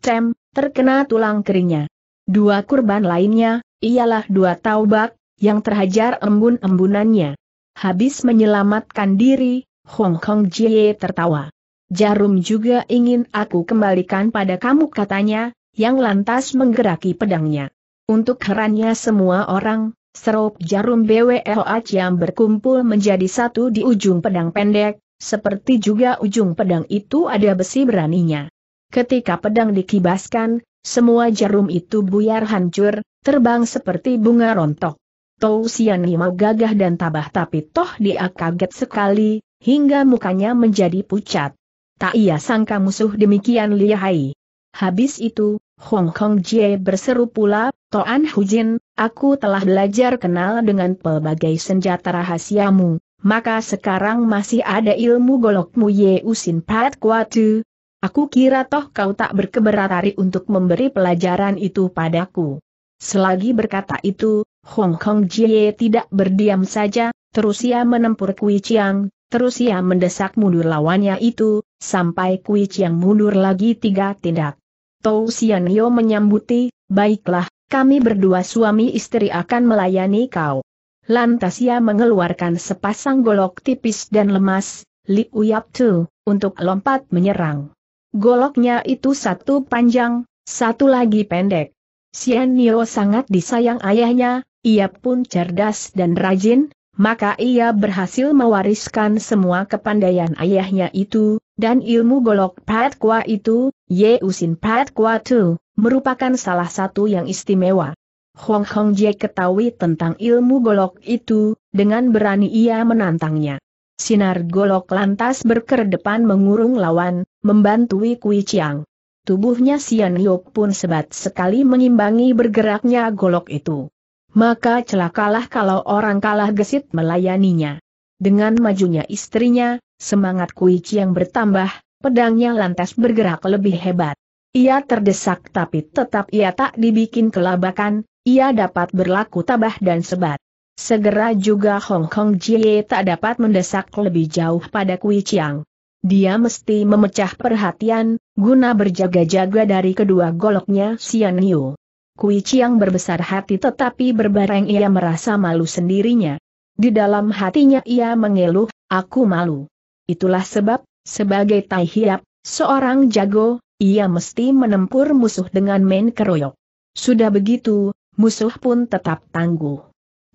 Cem, terkena tulang keringnya. Dua kurban lainnya, ialah dua taubak, yang terhajar embun-embunannya. Habis menyelamatkan diri, Hong Kong Jie tertawa. Jarum juga ingin aku kembalikan pada kamu katanya, yang lantas menggeraki pedangnya. Untuk herannya semua orang, serup jarum BWLH yang berkumpul menjadi satu di ujung pedang pendek, seperti juga ujung pedang itu ada besi beraninya. Ketika pedang dikibaskan, semua jarum itu buyar hancur, terbang seperti bunga rontok. Tou Siani mau gagah dan tabah tapi toh dia kaget sekali, hingga mukanya menjadi pucat. Tak ia sangka musuh demikian lihai. Habis itu, Hong Kong Jie berseru pula, Toan Hujin, aku telah belajar kenal dengan pelbagai senjata rahasiamu, maka sekarang masih ada ilmu golokmu Ye Usin Pat Kuatu. Aku kira toh kau tak berkeberatari untuk memberi pelajaran itu padaku. Selagi berkata itu, Hong Kong Jie tidak berdiam saja, terus ia menempur Kui Chiang, terus ia mendesak mundur lawannya itu, sampai Kui Chiang mundur lagi tiga tindak. Tou Xianyo menyambuti, baiklah, kami berdua suami istri akan melayani kau. Lantas ia mengeluarkan sepasang golok tipis dan lemas, Li Uyap Tu, untuk lompat menyerang. Goloknya itu satu panjang, satu lagi pendek. Nio sangat disayang ayahnya, ia pun cerdas dan rajin, maka ia berhasil mewariskan semua kepandaian ayahnya itu, dan ilmu golok Pat Kwa itu, Ye Usin Pat Kwa Tu, merupakan salah satu yang istimewa. Hong Hong Jie ketahui tentang ilmu golok itu, dengan berani ia menantangnya. Sinar golok lantas berkedepan mengurung lawan, membantui Kui Chiang. Tubuhnya Sian Yop pun sebat sekali mengimbangi bergeraknya golok itu. Maka celakalah kalau orang kalah gesit melayaninya. Dengan majunya istrinya, semangat Kui Chiang bertambah, pedangnya lantas bergerak lebih hebat. Ia terdesak tapi tetap ia tak dibikin kelabakan, ia dapat berlaku tabah dan sebat. Segera juga Hong Kong Jie tak dapat mendesak lebih jauh pada Kui Chiang dia mesti memecah perhatian, guna berjaga-jaga dari kedua goloknya Sian Yu. Kui Chiang berbesar hati tetapi berbareng ia merasa malu sendirinya. Di dalam hatinya ia mengeluh, aku malu. Itulah sebab, sebagai Tai Hiap, seorang jago, ia mesti menempur musuh dengan main keroyok. Sudah begitu, musuh pun tetap tangguh.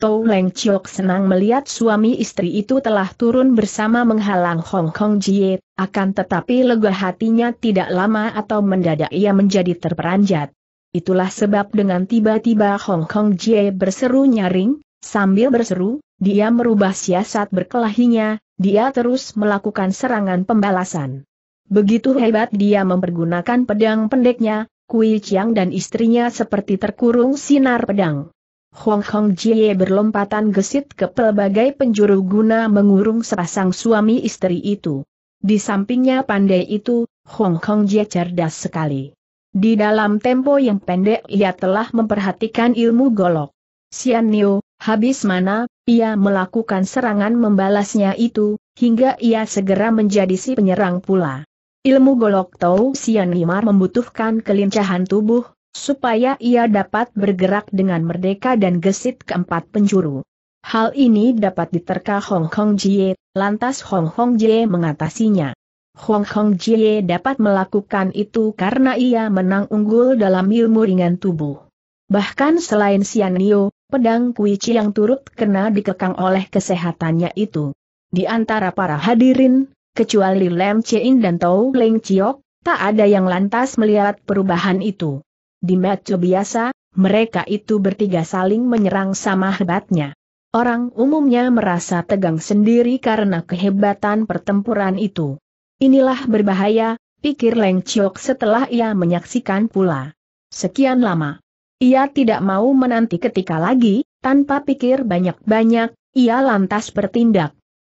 Tou Leng Chiok senang melihat suami istri itu telah turun bersama menghalang Hong Kong Jie, akan tetapi lega hatinya tidak lama atau mendadak ia menjadi terperanjat. Itulah sebab dengan tiba-tiba Hong Kong Jie berseru nyaring, sambil berseru, dia merubah siasat berkelahinya, dia terus melakukan serangan pembalasan. Begitu hebat dia mempergunakan pedang pendeknya, Kui Chiang dan istrinya seperti terkurung sinar pedang. Hong Kong Jie berlompatan gesit ke pelbagai penjuru guna mengurung sepasang suami istri itu. Di sampingnya pandai itu, Hong Kong Jie cerdas sekali. Di dalam tempo yang pendek ia telah memperhatikan ilmu golok. Sian Niu, habis mana, ia melakukan serangan membalasnya itu, hingga ia segera menjadi si penyerang pula. Ilmu golok tahu Sian Limar membutuhkan kelincahan tubuh, supaya ia dapat bergerak dengan merdeka dan gesit keempat penjuru. Hal ini dapat diterka Hong Kong Jie, lantas Hong Hong Jie mengatasinya. Hong Kong Jie dapat melakukan itu karena ia menang unggul dalam ilmu ringan tubuh. Bahkan selain Nio, pedang Chi yang turut kena dikekang oleh kesehatannya itu. Di antara para hadirin, kecuali Lem In dan Tau Leng Chiok, tak ada yang lantas melihat perubahan itu. Di match biasa, mereka itu bertiga saling menyerang sama hebatnya. Orang umumnya merasa tegang sendiri karena kehebatan pertempuran itu. Inilah berbahaya, pikir Leng Chiok setelah ia menyaksikan pula. Sekian lama. Ia tidak mau menanti ketika lagi, tanpa pikir banyak-banyak, ia lantas bertindak.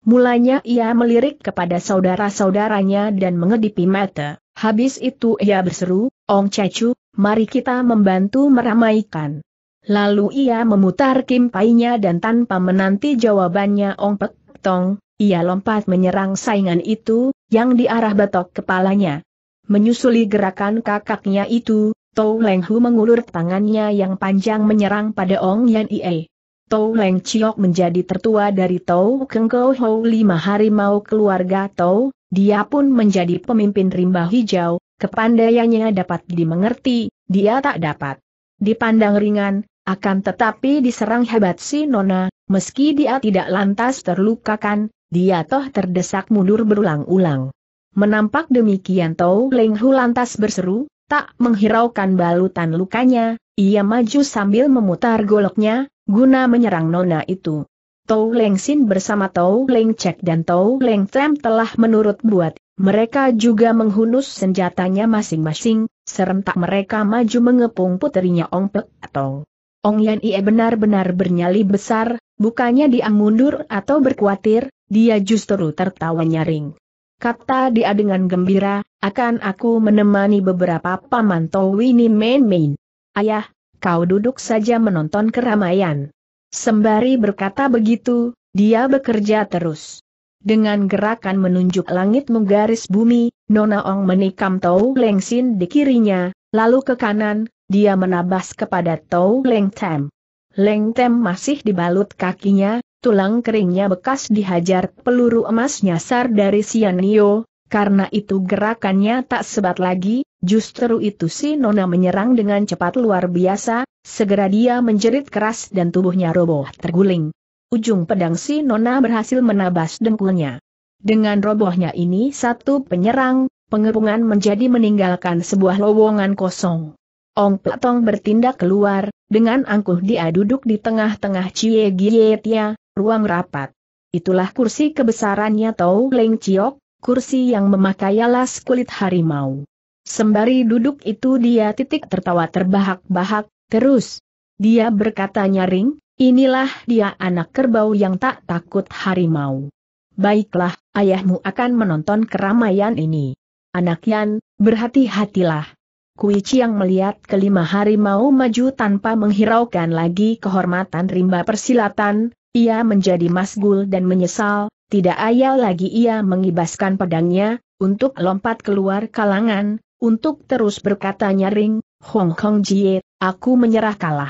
Mulanya ia melirik kepada saudara-saudaranya dan mengedipi mata. Habis itu ia berseru, Ong Cecu, mari kita membantu meramaikan. Lalu ia memutar kimpainya dan tanpa menanti jawabannya Ong Pek Tong, ia lompat menyerang saingan itu, yang diarah betok kepalanya. Menyusuli gerakan kakaknya itu, Tou Leng Hu mengulur tangannya yang panjang menyerang pada Ong Yan Ie. Tou Leng Chiok menjadi tertua dari Tou Kengko Hou lima harimau keluarga Tou, dia pun menjadi pemimpin rimba hijau, Kepandaiannya dapat dimengerti, dia tak dapat dipandang ringan, akan tetapi diserang hebat si Nona, meski dia tidak lantas terlukakan, dia toh terdesak mundur berulang-ulang. Menampak demikian Tau Leng Hu lantas berseru, tak menghiraukan balutan lukanya, ia maju sambil memutar goloknya, guna menyerang Nona itu. Tau Leng Sin bersama Tau Leng Cek dan Tau Leng Tem telah menurut buat mereka juga menghunus senjatanya masing-masing, serentak mereka maju mengepung puterinya Ong Pek Atong. Ong Yan Ie benar-benar bernyali besar, bukannya dia mundur atau berkuatir, dia justru tertawa nyaring. Kata dia dengan gembira, akan aku menemani beberapa paman Towini main-main. Ayah, kau duduk saja menonton keramaian. Sembari berkata begitu, dia bekerja terus. Dengan gerakan menunjuk langit menggaris bumi, Nona Ong menikam Tau Leng Sin di kirinya, lalu ke kanan, dia menabas kepada Tau Leng Tem. Leng Tem masih dibalut kakinya, tulang keringnya bekas dihajar peluru emas nyasar dari Nio. karena itu gerakannya tak sebat lagi, justru itu si Nona menyerang dengan cepat luar biasa, segera dia menjerit keras dan tubuhnya roboh terguling. Ujung pedang si Nona berhasil menabas dengkulnya. Dengan robohnya ini satu penyerang, pengepungan menjadi meninggalkan sebuah lowongan kosong. Ong Platong bertindak keluar, dengan angkuh dia duduk di tengah-tengah Cie Gietia, ruang rapat. Itulah kursi kebesarannya Tau Leng Chiok, kursi yang memakai alas kulit harimau. Sembari duduk itu dia titik tertawa terbahak-bahak, terus. Dia berkata nyaring, Inilah dia anak kerbau yang tak takut harimau. Baiklah, ayahmu akan menonton keramaian ini. Anak Yan, berhati-hatilah. Kui yang melihat kelima harimau maju tanpa menghiraukan lagi kehormatan rimba persilatan, ia menjadi masgul dan menyesal, tidak ayal lagi ia mengibaskan pedangnya, untuk lompat keluar kalangan, untuk terus berkata nyaring, Hong Kong Jie, aku menyerah kalah.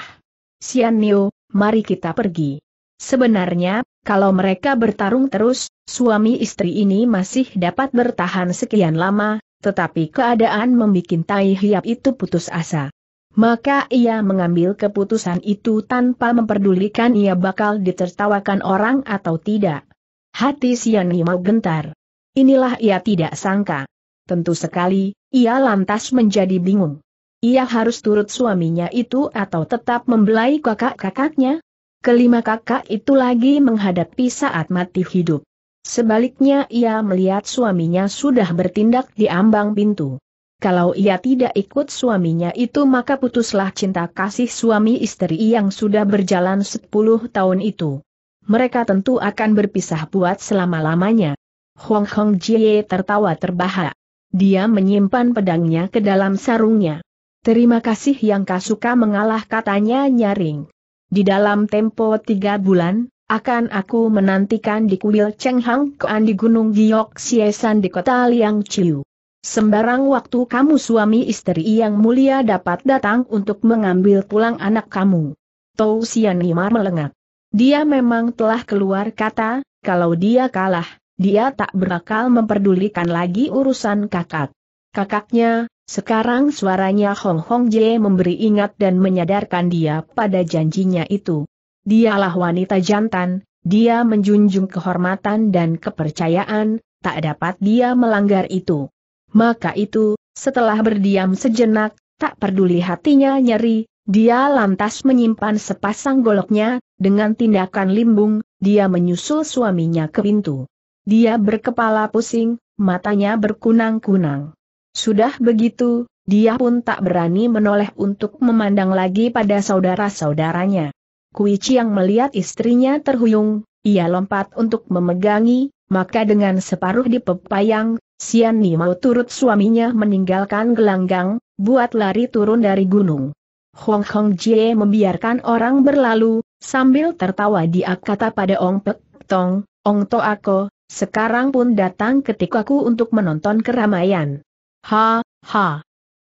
Sian Niu mari kita pergi. Sebenarnya, kalau mereka bertarung terus, suami istri ini masih dapat bertahan sekian lama, tetapi keadaan membuat Tai Hiap itu putus asa. Maka ia mengambil keputusan itu tanpa memperdulikan ia bakal ditertawakan orang atau tidak. Hati Siani mau gentar. Inilah ia tidak sangka. Tentu sekali, ia lantas menjadi bingung. Ia harus turut suaminya itu atau tetap membelai kakak-kakaknya? Kelima kakak itu lagi menghadapi saat mati hidup. Sebaliknya ia melihat suaminya sudah bertindak di ambang pintu. Kalau ia tidak ikut suaminya itu maka putuslah cinta kasih suami istri yang sudah berjalan 10 tahun itu. Mereka tentu akan berpisah buat selama-lamanya. Hong Hong Jie tertawa terbahak. Dia menyimpan pedangnya ke dalam sarungnya. Terima kasih yang kau suka mengalah katanya nyaring. Di dalam tempo tiga bulan, akan aku menantikan di kuil Chenghang Kuan di Gunung Giok Siesan di kota Liang Chiu. Sembarang waktu kamu suami istri yang mulia dapat datang untuk mengambil pulang anak kamu. Tou Sianimar melengak. Dia memang telah keluar kata, kalau dia kalah, dia tak berakal memperdulikan lagi urusan kakak. Kakaknya, sekarang suaranya Hong Hong Jie memberi ingat dan menyadarkan dia pada janjinya itu. Dialah wanita jantan, dia menjunjung kehormatan dan kepercayaan, tak dapat dia melanggar itu. Maka itu, setelah berdiam sejenak, tak peduli hatinya nyeri, dia lantas menyimpan sepasang goloknya, dengan tindakan limbung, dia menyusul suaminya ke pintu. Dia berkepala pusing, matanya berkunang-kunang. Sudah begitu, dia pun tak berani menoleh untuk memandang lagi pada saudara-saudaranya. Kui yang melihat istrinya terhuyung, ia lompat untuk memegangi, maka dengan separuh di pepayang, Ni mau turut suaminya meninggalkan gelanggang, buat lari turun dari gunung. Hong Hong Jie membiarkan orang berlalu, sambil tertawa dia kata pada Ong Pek Tong, Ong To Ako, sekarang pun datang ketikaku untuk menonton keramaian. Ha, ha.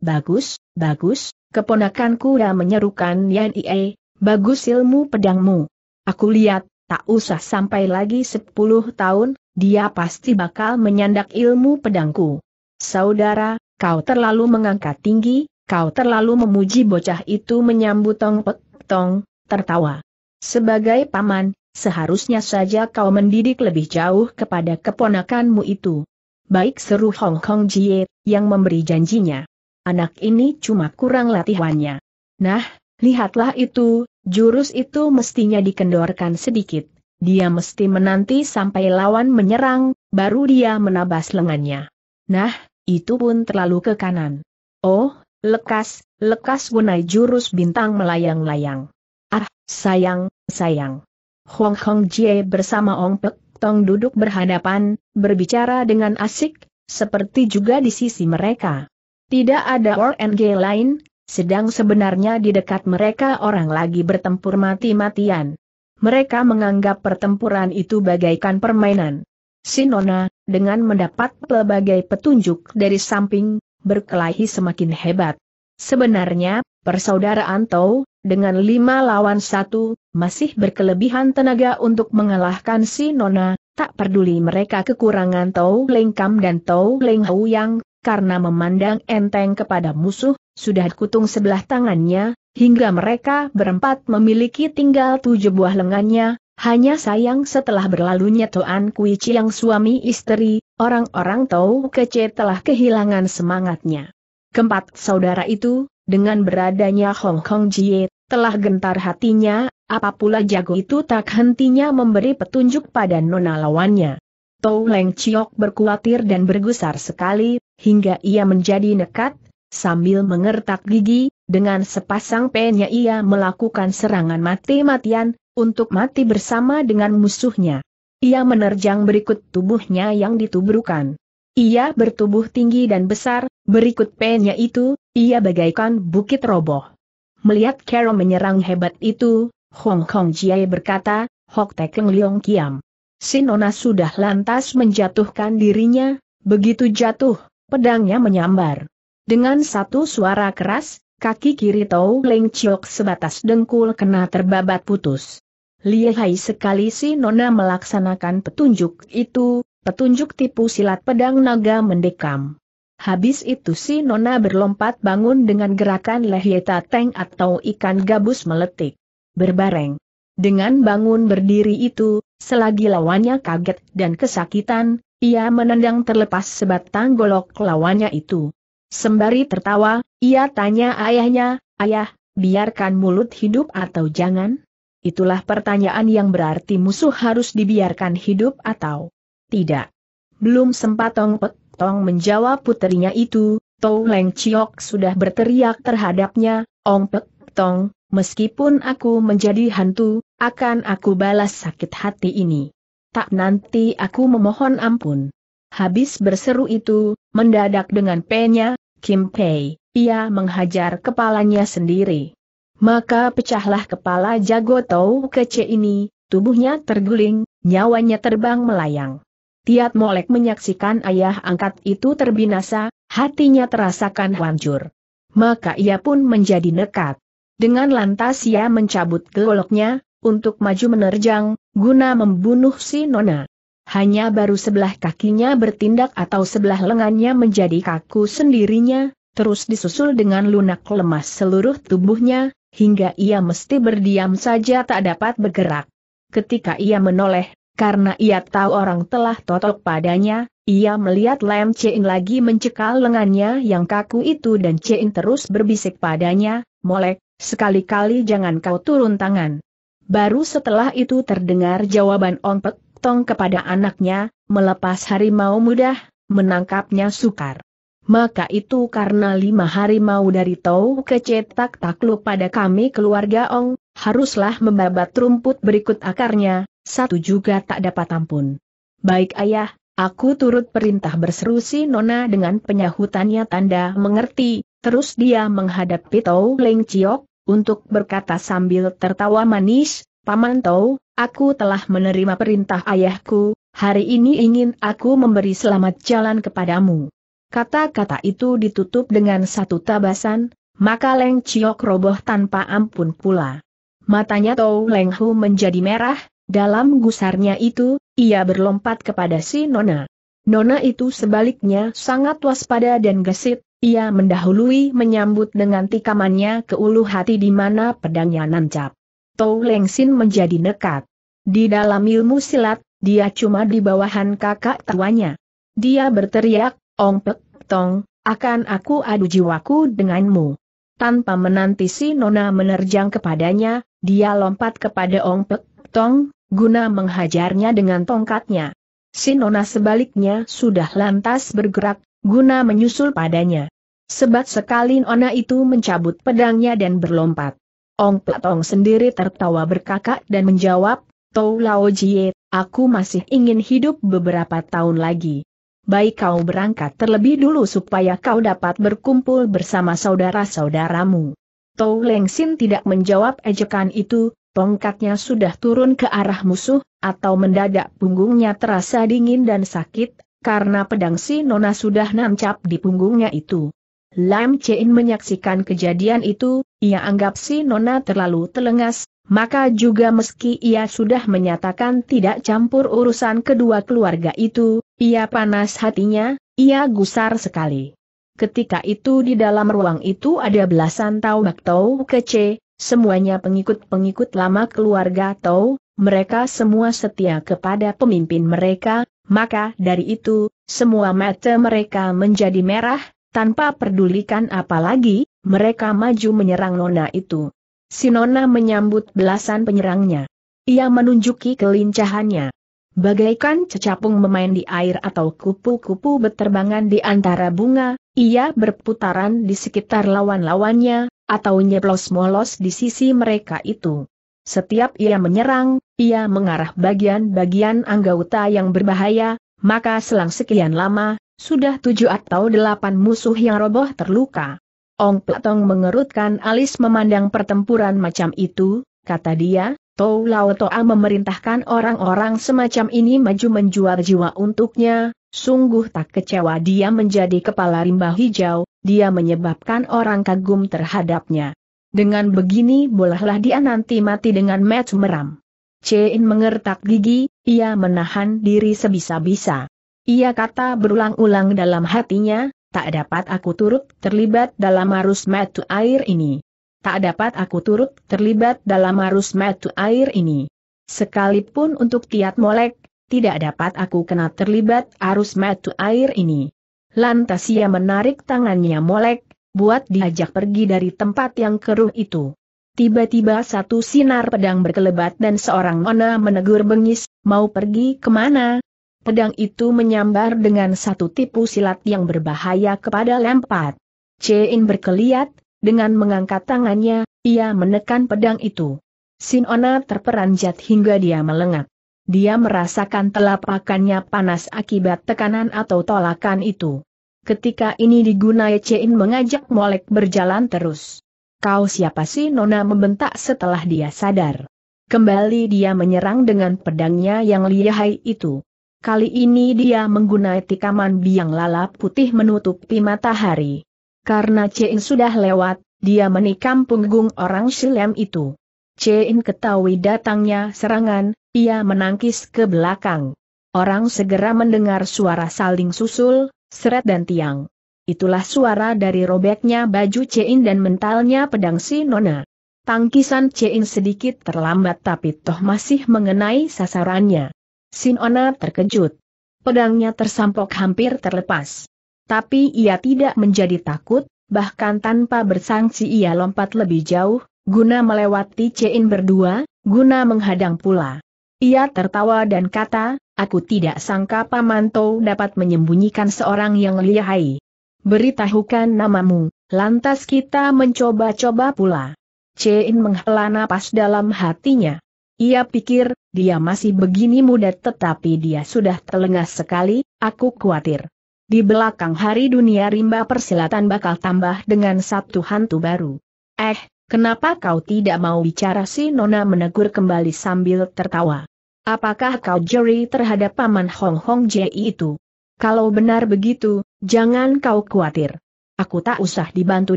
Bagus, bagus, keponakanku ya menyerukan Yan Ie, bagus ilmu pedangmu. Aku lihat, tak usah sampai lagi sepuluh tahun, dia pasti bakal menyandak ilmu pedangku. Saudara, kau terlalu mengangkat tinggi, kau terlalu memuji bocah itu menyambut Tong Pek Tong, tertawa. Sebagai paman, seharusnya saja kau mendidik lebih jauh kepada keponakanmu itu baik seru Hong Kong Jie, yang memberi janjinya. Anak ini cuma kurang latihannya. Nah, lihatlah itu, jurus itu mestinya dikendorkan sedikit. Dia mesti menanti sampai lawan menyerang, baru dia menabas lengannya. Nah, itu pun terlalu ke kanan. Oh, lekas, lekas gunai jurus bintang melayang-layang. Ah, sayang, sayang. Hong Hong Jie bersama Ong Pek Tong duduk berhadapan, berbicara dengan asik, seperti juga di sisi mereka. Tidak ada orang lain, sedang sebenarnya di dekat mereka orang lagi bertempur mati-matian. Mereka menganggap pertempuran itu bagaikan permainan. Sinona, dengan mendapat pelbagai petunjuk dari samping, berkelahi semakin hebat. Sebenarnya, persaudaraan Tau, dengan lima lawan satu, masih berkelebihan tenaga untuk mengalahkan si Nona, tak peduli mereka kekurangan Tau Leng Kam dan Tau Leng hau Yang, karena memandang enteng kepada musuh, sudah kutung sebelah tangannya, hingga mereka berempat memiliki tinggal tujuh buah lengannya, hanya sayang setelah berlalunya Tuan Kui Chiang suami istri, orang-orang Tau Kece telah kehilangan semangatnya. Keempat saudara itu, dengan beradanya Hong Kong Jie, telah gentar hatinya, apapula jago itu tak hentinya memberi petunjuk pada nona lawannya. Tou Leng Chiok berkuatir dan bergusar sekali, hingga ia menjadi nekat, sambil mengertak gigi, dengan sepasang pennya ia melakukan serangan mati-matian, untuk mati bersama dengan musuhnya. Ia menerjang berikut tubuhnya yang ditubrukan. Ia bertubuh tinggi dan besar, berikut pennya itu, ia bagaikan bukit roboh. Melihat Carol menyerang hebat itu, Hong Kong Jiai berkata, Hok Tekeng Leong Kiam. Si Nona sudah lantas menjatuhkan dirinya, begitu jatuh, pedangnya menyambar. Dengan satu suara keras, kaki kiri Tau Leng Chiok sebatas dengkul kena terbabat putus. Lihai sekali si Nona melaksanakan petunjuk itu, petunjuk tipu silat pedang naga mendekam. Habis itu si Nona berlompat bangun dengan gerakan lehyeta teng atau ikan gabus meletik. Berbareng. Dengan bangun berdiri itu, selagi lawannya kaget dan kesakitan, ia menendang terlepas sebatang golok lawannya itu. Sembari tertawa, ia tanya ayahnya, ayah, biarkan mulut hidup atau jangan? Itulah pertanyaan yang berarti musuh harus dibiarkan hidup atau tidak. Belum sempat tongpet. Tong menjawab putrinya itu, Tou Leng Chiok sudah berteriak terhadapnya, Ong Pek Tong, meskipun aku menjadi hantu, akan aku balas sakit hati ini. Tak nanti aku memohon ampun. Habis berseru itu, mendadak dengan penya, Kim Pei, ia menghajar kepalanya sendiri. Maka pecahlah kepala jago Tou Kece ini, tubuhnya terguling, nyawanya terbang melayang. Tiat Molek menyaksikan ayah angkat itu terbinasa, hatinya terasakan hancur. Maka ia pun menjadi nekat. Dengan lantas ia mencabut goloknya, untuk maju menerjang, guna membunuh si Nona. Hanya baru sebelah kakinya bertindak atau sebelah lengannya menjadi kaku sendirinya, terus disusul dengan lunak lemas seluruh tubuhnya, hingga ia mesti berdiam saja tak dapat bergerak. Ketika ia menoleh, karena ia tahu orang telah totok padanya, ia melihat Lam Ching lagi mencekal lengannya yang kaku itu dan Ching terus berbisik padanya, Molek, sekali-kali jangan kau turun tangan. Baru setelah itu terdengar jawaban Ong Pek Tong kepada anaknya, melepas harimau mudah, menangkapnya sukar. Maka itu karena lima harimau dari Tau kecetak takluk pada kami keluarga Ong, haruslah membabat rumput berikut akarnya, satu juga tak dapat ampun. Baik ayah, aku turut perintah berseru si Nona dengan penyahutannya tanda mengerti, terus dia menghadapi Tau Leng Ciok, untuk berkata sambil tertawa manis, Paman Tau, aku telah menerima perintah ayahku, hari ini ingin aku memberi selamat jalan kepadamu. Kata-kata itu ditutup dengan satu tabasan, maka Leng Ciok roboh tanpa ampun pula. Matanya Tau Leng Hu menjadi merah, dalam gusarnya itu, ia berlompat kepada si Nona. Nona itu sebaliknya sangat waspada dan gesit, ia mendahului menyambut dengan tikamannya ke ulu hati di mana pedangnya nancap. Tou Lengsin menjadi nekat. Di dalam ilmu silat, dia cuma di bawahan kakak tuanya. Dia berteriak, Ong Pek Tong, akan aku adu jiwaku denganmu. Tanpa menanti si Nona menerjang kepadanya, dia lompat kepada Ong Pek Tong, guna menghajarnya dengan tongkatnya. Sinona sebaliknya sudah lantas bergerak, guna menyusul padanya. Sebat sekali Nona itu mencabut pedangnya dan berlompat. Ong platong sendiri tertawa berkakak dan menjawab, Tou Lao Jie, aku masih ingin hidup beberapa tahun lagi. Baik kau berangkat terlebih dulu supaya kau dapat berkumpul bersama saudara-saudaramu. Tou Leng Sin tidak menjawab ejekan itu, Tongkatnya sudah turun ke arah musuh, atau mendadak punggungnya terasa dingin dan sakit, karena pedang si Nona sudah nancap di punggungnya itu. Lam Chein menyaksikan kejadian itu, ia anggap si Nona terlalu telengas, maka juga meski ia sudah menyatakan tidak campur urusan kedua keluarga itu, ia panas hatinya, ia gusar sekali. Ketika itu di dalam ruang itu ada belasan bak tau kece, Semuanya pengikut-pengikut lama keluarga Tau, mereka semua setia kepada pemimpin mereka, maka dari itu, semua mata mereka menjadi merah, tanpa pedulikan apalagi, mereka maju menyerang Nona itu. Si Nona menyambut belasan penyerangnya. Ia menunjuki kelincahannya. Bagaikan cecapung memain di air atau kupu-kupu beterbangan di antara bunga, ia berputaran di sekitar lawan-lawannya, atau nyeblos molos di sisi mereka itu. Setiap ia menyerang, ia mengarah bagian-bagian anggota yang berbahaya, maka selang sekian lama, sudah tujuh atau delapan musuh yang roboh terluka. Ong Platong mengerutkan alis memandang pertempuran macam itu, kata dia, Tau Lao Toa memerintahkan orang-orang semacam ini maju menjual jiwa untuknya, sungguh tak kecewa dia menjadi kepala rimba hijau, dia menyebabkan orang kagum terhadapnya. Dengan begini bolehlah dia nanti mati dengan match meram. Chen mengertak gigi, ia menahan diri sebisa-bisa. Ia kata berulang-ulang dalam hatinya, tak dapat aku turut terlibat dalam arus metu air ini. Tak dapat aku turut terlibat dalam arus metu air ini. Sekalipun untuk tiat molek, tidak dapat aku kena terlibat arus metu air ini. Lantas ia menarik tangannya molek, buat diajak pergi dari tempat yang keruh itu. Tiba-tiba satu sinar pedang berkelebat dan seorang nona menegur bengis, mau pergi kemana? Pedang itu menyambar dengan satu tipu silat yang berbahaya kepada Lempat. Chein berkeliat, dengan mengangkat tangannya, ia menekan pedang itu. Sinona terperanjat hingga dia melengat. Dia merasakan telapakannya panas akibat tekanan atau tolakan itu. Ketika ini digunai Cein mengajak Molek berjalan terus. Kau siapa sih Nona membentak setelah dia sadar. Kembali dia menyerang dengan pedangnya yang lihai itu. Kali ini dia menggunai tikaman biang lalap putih menutupi matahari. Karena Cein sudah lewat, dia menikam punggung orang silem itu. Cein ketahui datangnya serangan, ia menangkis ke belakang. Orang segera mendengar suara saling susul, seret dan tiang. Itulah suara dari robeknya baju Cein dan mentalnya pedang si Nona. Tangkisan Cein sedikit terlambat tapi toh masih mengenai sasarannya. Sinona terkejut. Pedangnya tersampok hampir terlepas. Tapi ia tidak menjadi takut, bahkan tanpa bersangsi ia lompat lebih jauh, guna melewati Cein berdua, guna menghadang pula. Ia tertawa dan kata, aku tidak sangka Pamanto dapat menyembunyikan seorang yang lihai. Beritahukan namamu, lantas kita mencoba-coba pula. Cein menghela napas dalam hatinya. Ia pikir, dia masih begini muda tetapi dia sudah telengah sekali, aku khawatir. Di belakang hari dunia rimba persilatan bakal tambah dengan satu hantu baru. Eh, Kenapa kau tidak mau bicara si Nona menegur kembali sambil tertawa? Apakah kau juri terhadap paman Hong Hong Jie itu? Kalau benar begitu, jangan kau khawatir. Aku tak usah dibantu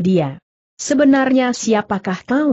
dia. Sebenarnya siapakah kau?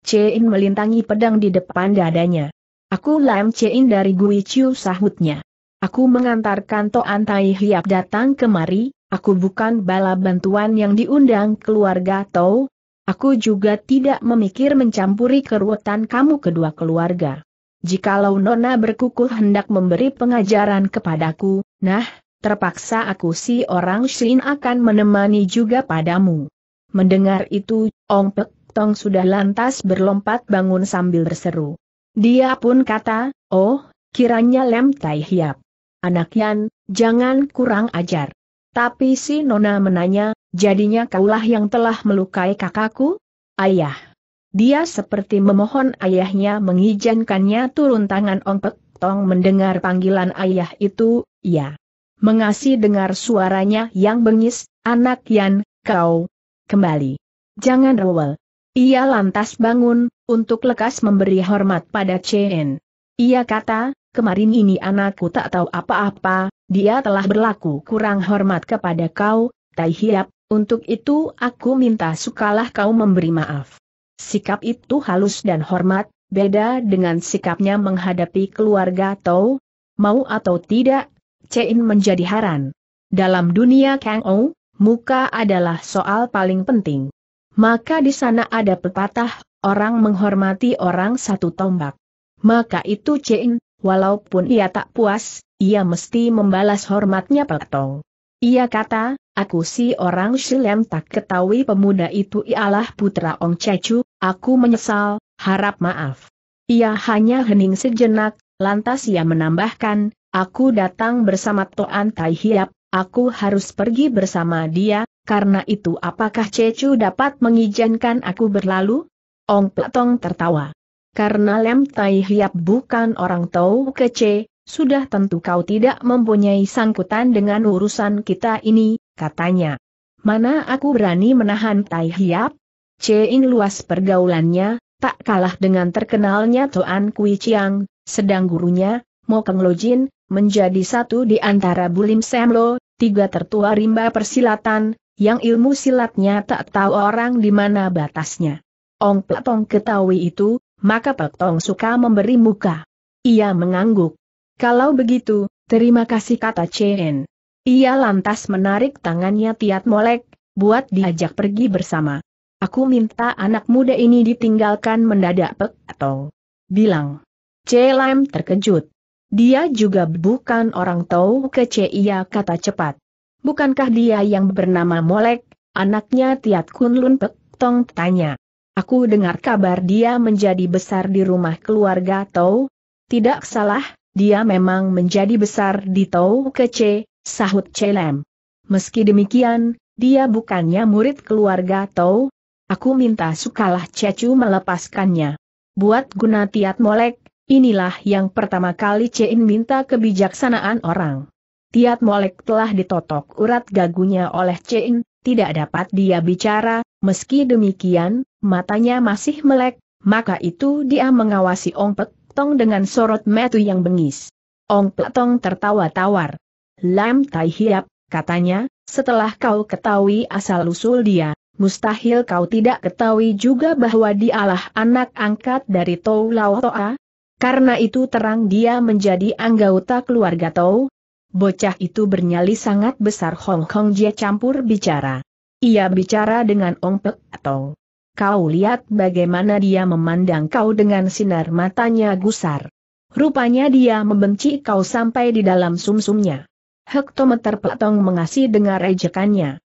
Chein melintangi pedang di depan dadanya. Aku Lam Chein dari Gui Chiu sahutnya. Aku mengantarkan Toan Tai Hiap datang kemari, aku bukan bala bantuan yang diundang keluarga Tau, Aku juga tidak memikir mencampuri keruwetan kamu kedua keluarga. Jikalau Nona berkukuh hendak memberi pengajaran kepadaku, nah, terpaksa aku si orang Shin akan menemani juga padamu. Mendengar itu, Ong Pek Tong sudah lantas berlompat bangun sambil berseru. Dia pun kata, oh, kiranya Lem Tai Hiap. Anak Yan, jangan kurang ajar. Tapi si Nona menanya, jadinya kaulah yang telah melukai kakakku? Ayah. Dia seperti memohon ayahnya mengizinkannya turun tangan Ong Tong mendengar panggilan ayah itu, ya. Mengasi dengar suaranya yang bengis, anak Yan, kau kembali. Jangan rewel. Ia lantas bangun, untuk lekas memberi hormat pada Chen. Ia kata, kemarin ini anakku tak tahu apa-apa, dia telah berlaku kurang hormat kepada kau, Tai Hiap, untuk itu aku minta sukalah kau memberi maaf. Sikap itu halus dan hormat, beda dengan sikapnya menghadapi keluarga Tau. Mau atau tidak, Cein menjadi haran. Dalam dunia Kang Ou, muka adalah soal paling penting. Maka di sana ada pepatah, orang menghormati orang satu tombak. Maka itu Cein, walaupun ia tak puas, ia mesti membalas hormatnya petong. Ia kata, Aku si orang Shilem tak ketahui pemuda itu ialah putra Ong Cecu, Aku menyesal, harap maaf. Ia hanya hening sejenak, lantas ia menambahkan, aku datang bersama Toan Tai Hiap, aku harus pergi bersama dia, karena itu apakah Cecu dapat mengizinkan aku berlalu? Ong Petong tertawa. Karena Lem Tai Hiap bukan orang tahu kece, sudah tentu kau tidak mempunyai sangkutan dengan urusan kita ini, katanya. Mana aku berani menahan Tai Hiap? Ceng luas pergaulannya, tak kalah dengan terkenalnya Toan Kui Chiang, sedang gurunya, Mo Keng Lojin, menjadi satu di antara Bulim Semlo, tiga tertua rimba persilatan, yang ilmu silatnya tak tahu orang di mana batasnya. Ong Pek Tong ketahui itu, maka Pek Tong suka memberi muka. Ia mengangguk. Kalau begitu, terima kasih kata Chen. Ia lantas menarik tangannya Tiat Molek, buat diajak pergi bersama. Aku minta anak muda ini ditinggalkan mendadak pek atau bilang. Celam terkejut. Dia juga bukan orang tahu kece ia kata cepat. Bukankah dia yang bernama Molek, anaknya Tiat Kunlun Pek Tong tanya. Aku dengar kabar dia menjadi besar di rumah keluarga Tau. Tidak salah, dia memang menjadi besar di Tau Kece, sahut Celem. Meski demikian, dia bukannya murid keluarga Tau, Aku minta sukalah Cecu melepaskannya. Buat guna tiat molek, inilah yang pertama kali Cein minta kebijaksanaan orang. Tiat molek telah ditotok urat gagunya oleh Cein, tidak dapat dia bicara, meski demikian, matanya masih melek, maka itu dia mengawasi Ong Pek Tong dengan sorot metu yang bengis. Ong Pek Tong tertawa tawar. Lam Tai Hiap, katanya, setelah kau ketahui asal-usul dia, Mustahil kau tidak ketahui juga bahwa dialah anak angkat dari Tau Lao Toa. Karena itu terang dia menjadi anggota keluarga Tau. Bocah itu bernyali sangat besar Hong Kong dia campur bicara. Ia bicara dengan Ong Pek Tau. Kau lihat bagaimana dia memandang kau dengan sinar matanya gusar. Rupanya dia membenci kau sampai di dalam sumsumnya. Hektometer Petong mengasih dengar ejekannya.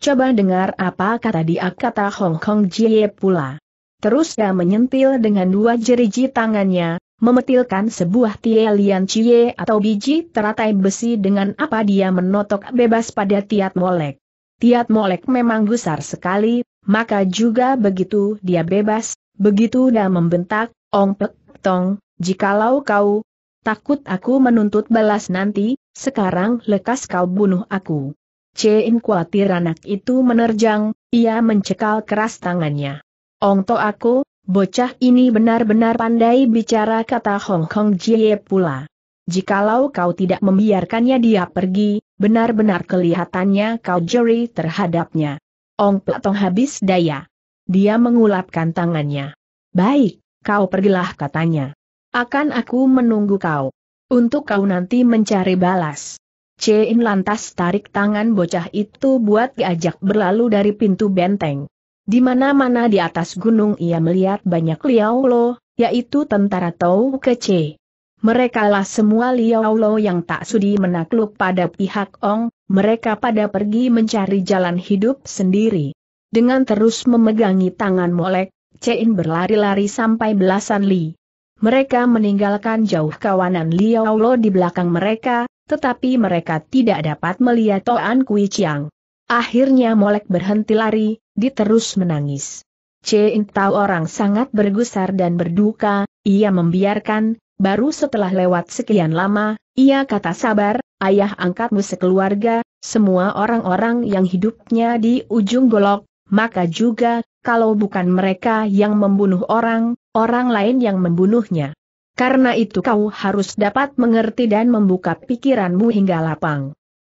Coba dengar apa kata dia kata Hong Kong Jie pula. Terus dia menyentil dengan dua jeriji tangannya, memetilkan sebuah lian cie atau biji teratai besi dengan apa dia menotok bebas pada tiat molek. Tiat molek memang gusar sekali, maka juga begitu dia bebas, begitu dia membentak, ong pek tong, jikalau kau takut aku menuntut balas nanti, sekarang lekas kau bunuh aku. Cien khawatir anak itu menerjang, ia mencekal keras tangannya. Ong Ongto aku, bocah ini benar-benar pandai bicara kata Hong Kong Jie pula. Jikalau kau tidak membiarkannya dia pergi, benar-benar kelihatannya kau jeri terhadapnya. Ong Petong habis daya. Dia mengulapkan tangannya. Baik, kau pergilah katanya. Akan aku menunggu kau. Untuk kau nanti mencari balas. Chin lantas tarik tangan bocah itu buat diajak berlalu dari pintu benteng. Di mana-mana di atas gunung ia melihat banyak Liao Lo, yaitu tentara Tau Kece. Mereka lah semua Liao Lo yang tak sudi menakluk pada pihak Ong, mereka pada pergi mencari jalan hidup sendiri. Dengan terus memegangi tangan Molek, Chin berlari-lari sampai belasan li. Mereka meninggalkan jauh kawanan Liao Lo di belakang mereka, tetapi mereka tidak dapat melihat Toan Kui Chiang. Akhirnya Molek berhenti lari, diterus menangis. Chin tahu orang sangat bergusar dan berduka, ia membiarkan, baru setelah lewat sekian lama, ia kata sabar, ayah angkatmu sekeluarga, semua orang-orang yang hidupnya di ujung golok, maka juga, kalau bukan mereka yang membunuh orang, orang lain yang membunuhnya. Karena itu kau harus dapat mengerti dan membuka pikiranmu hingga lapang.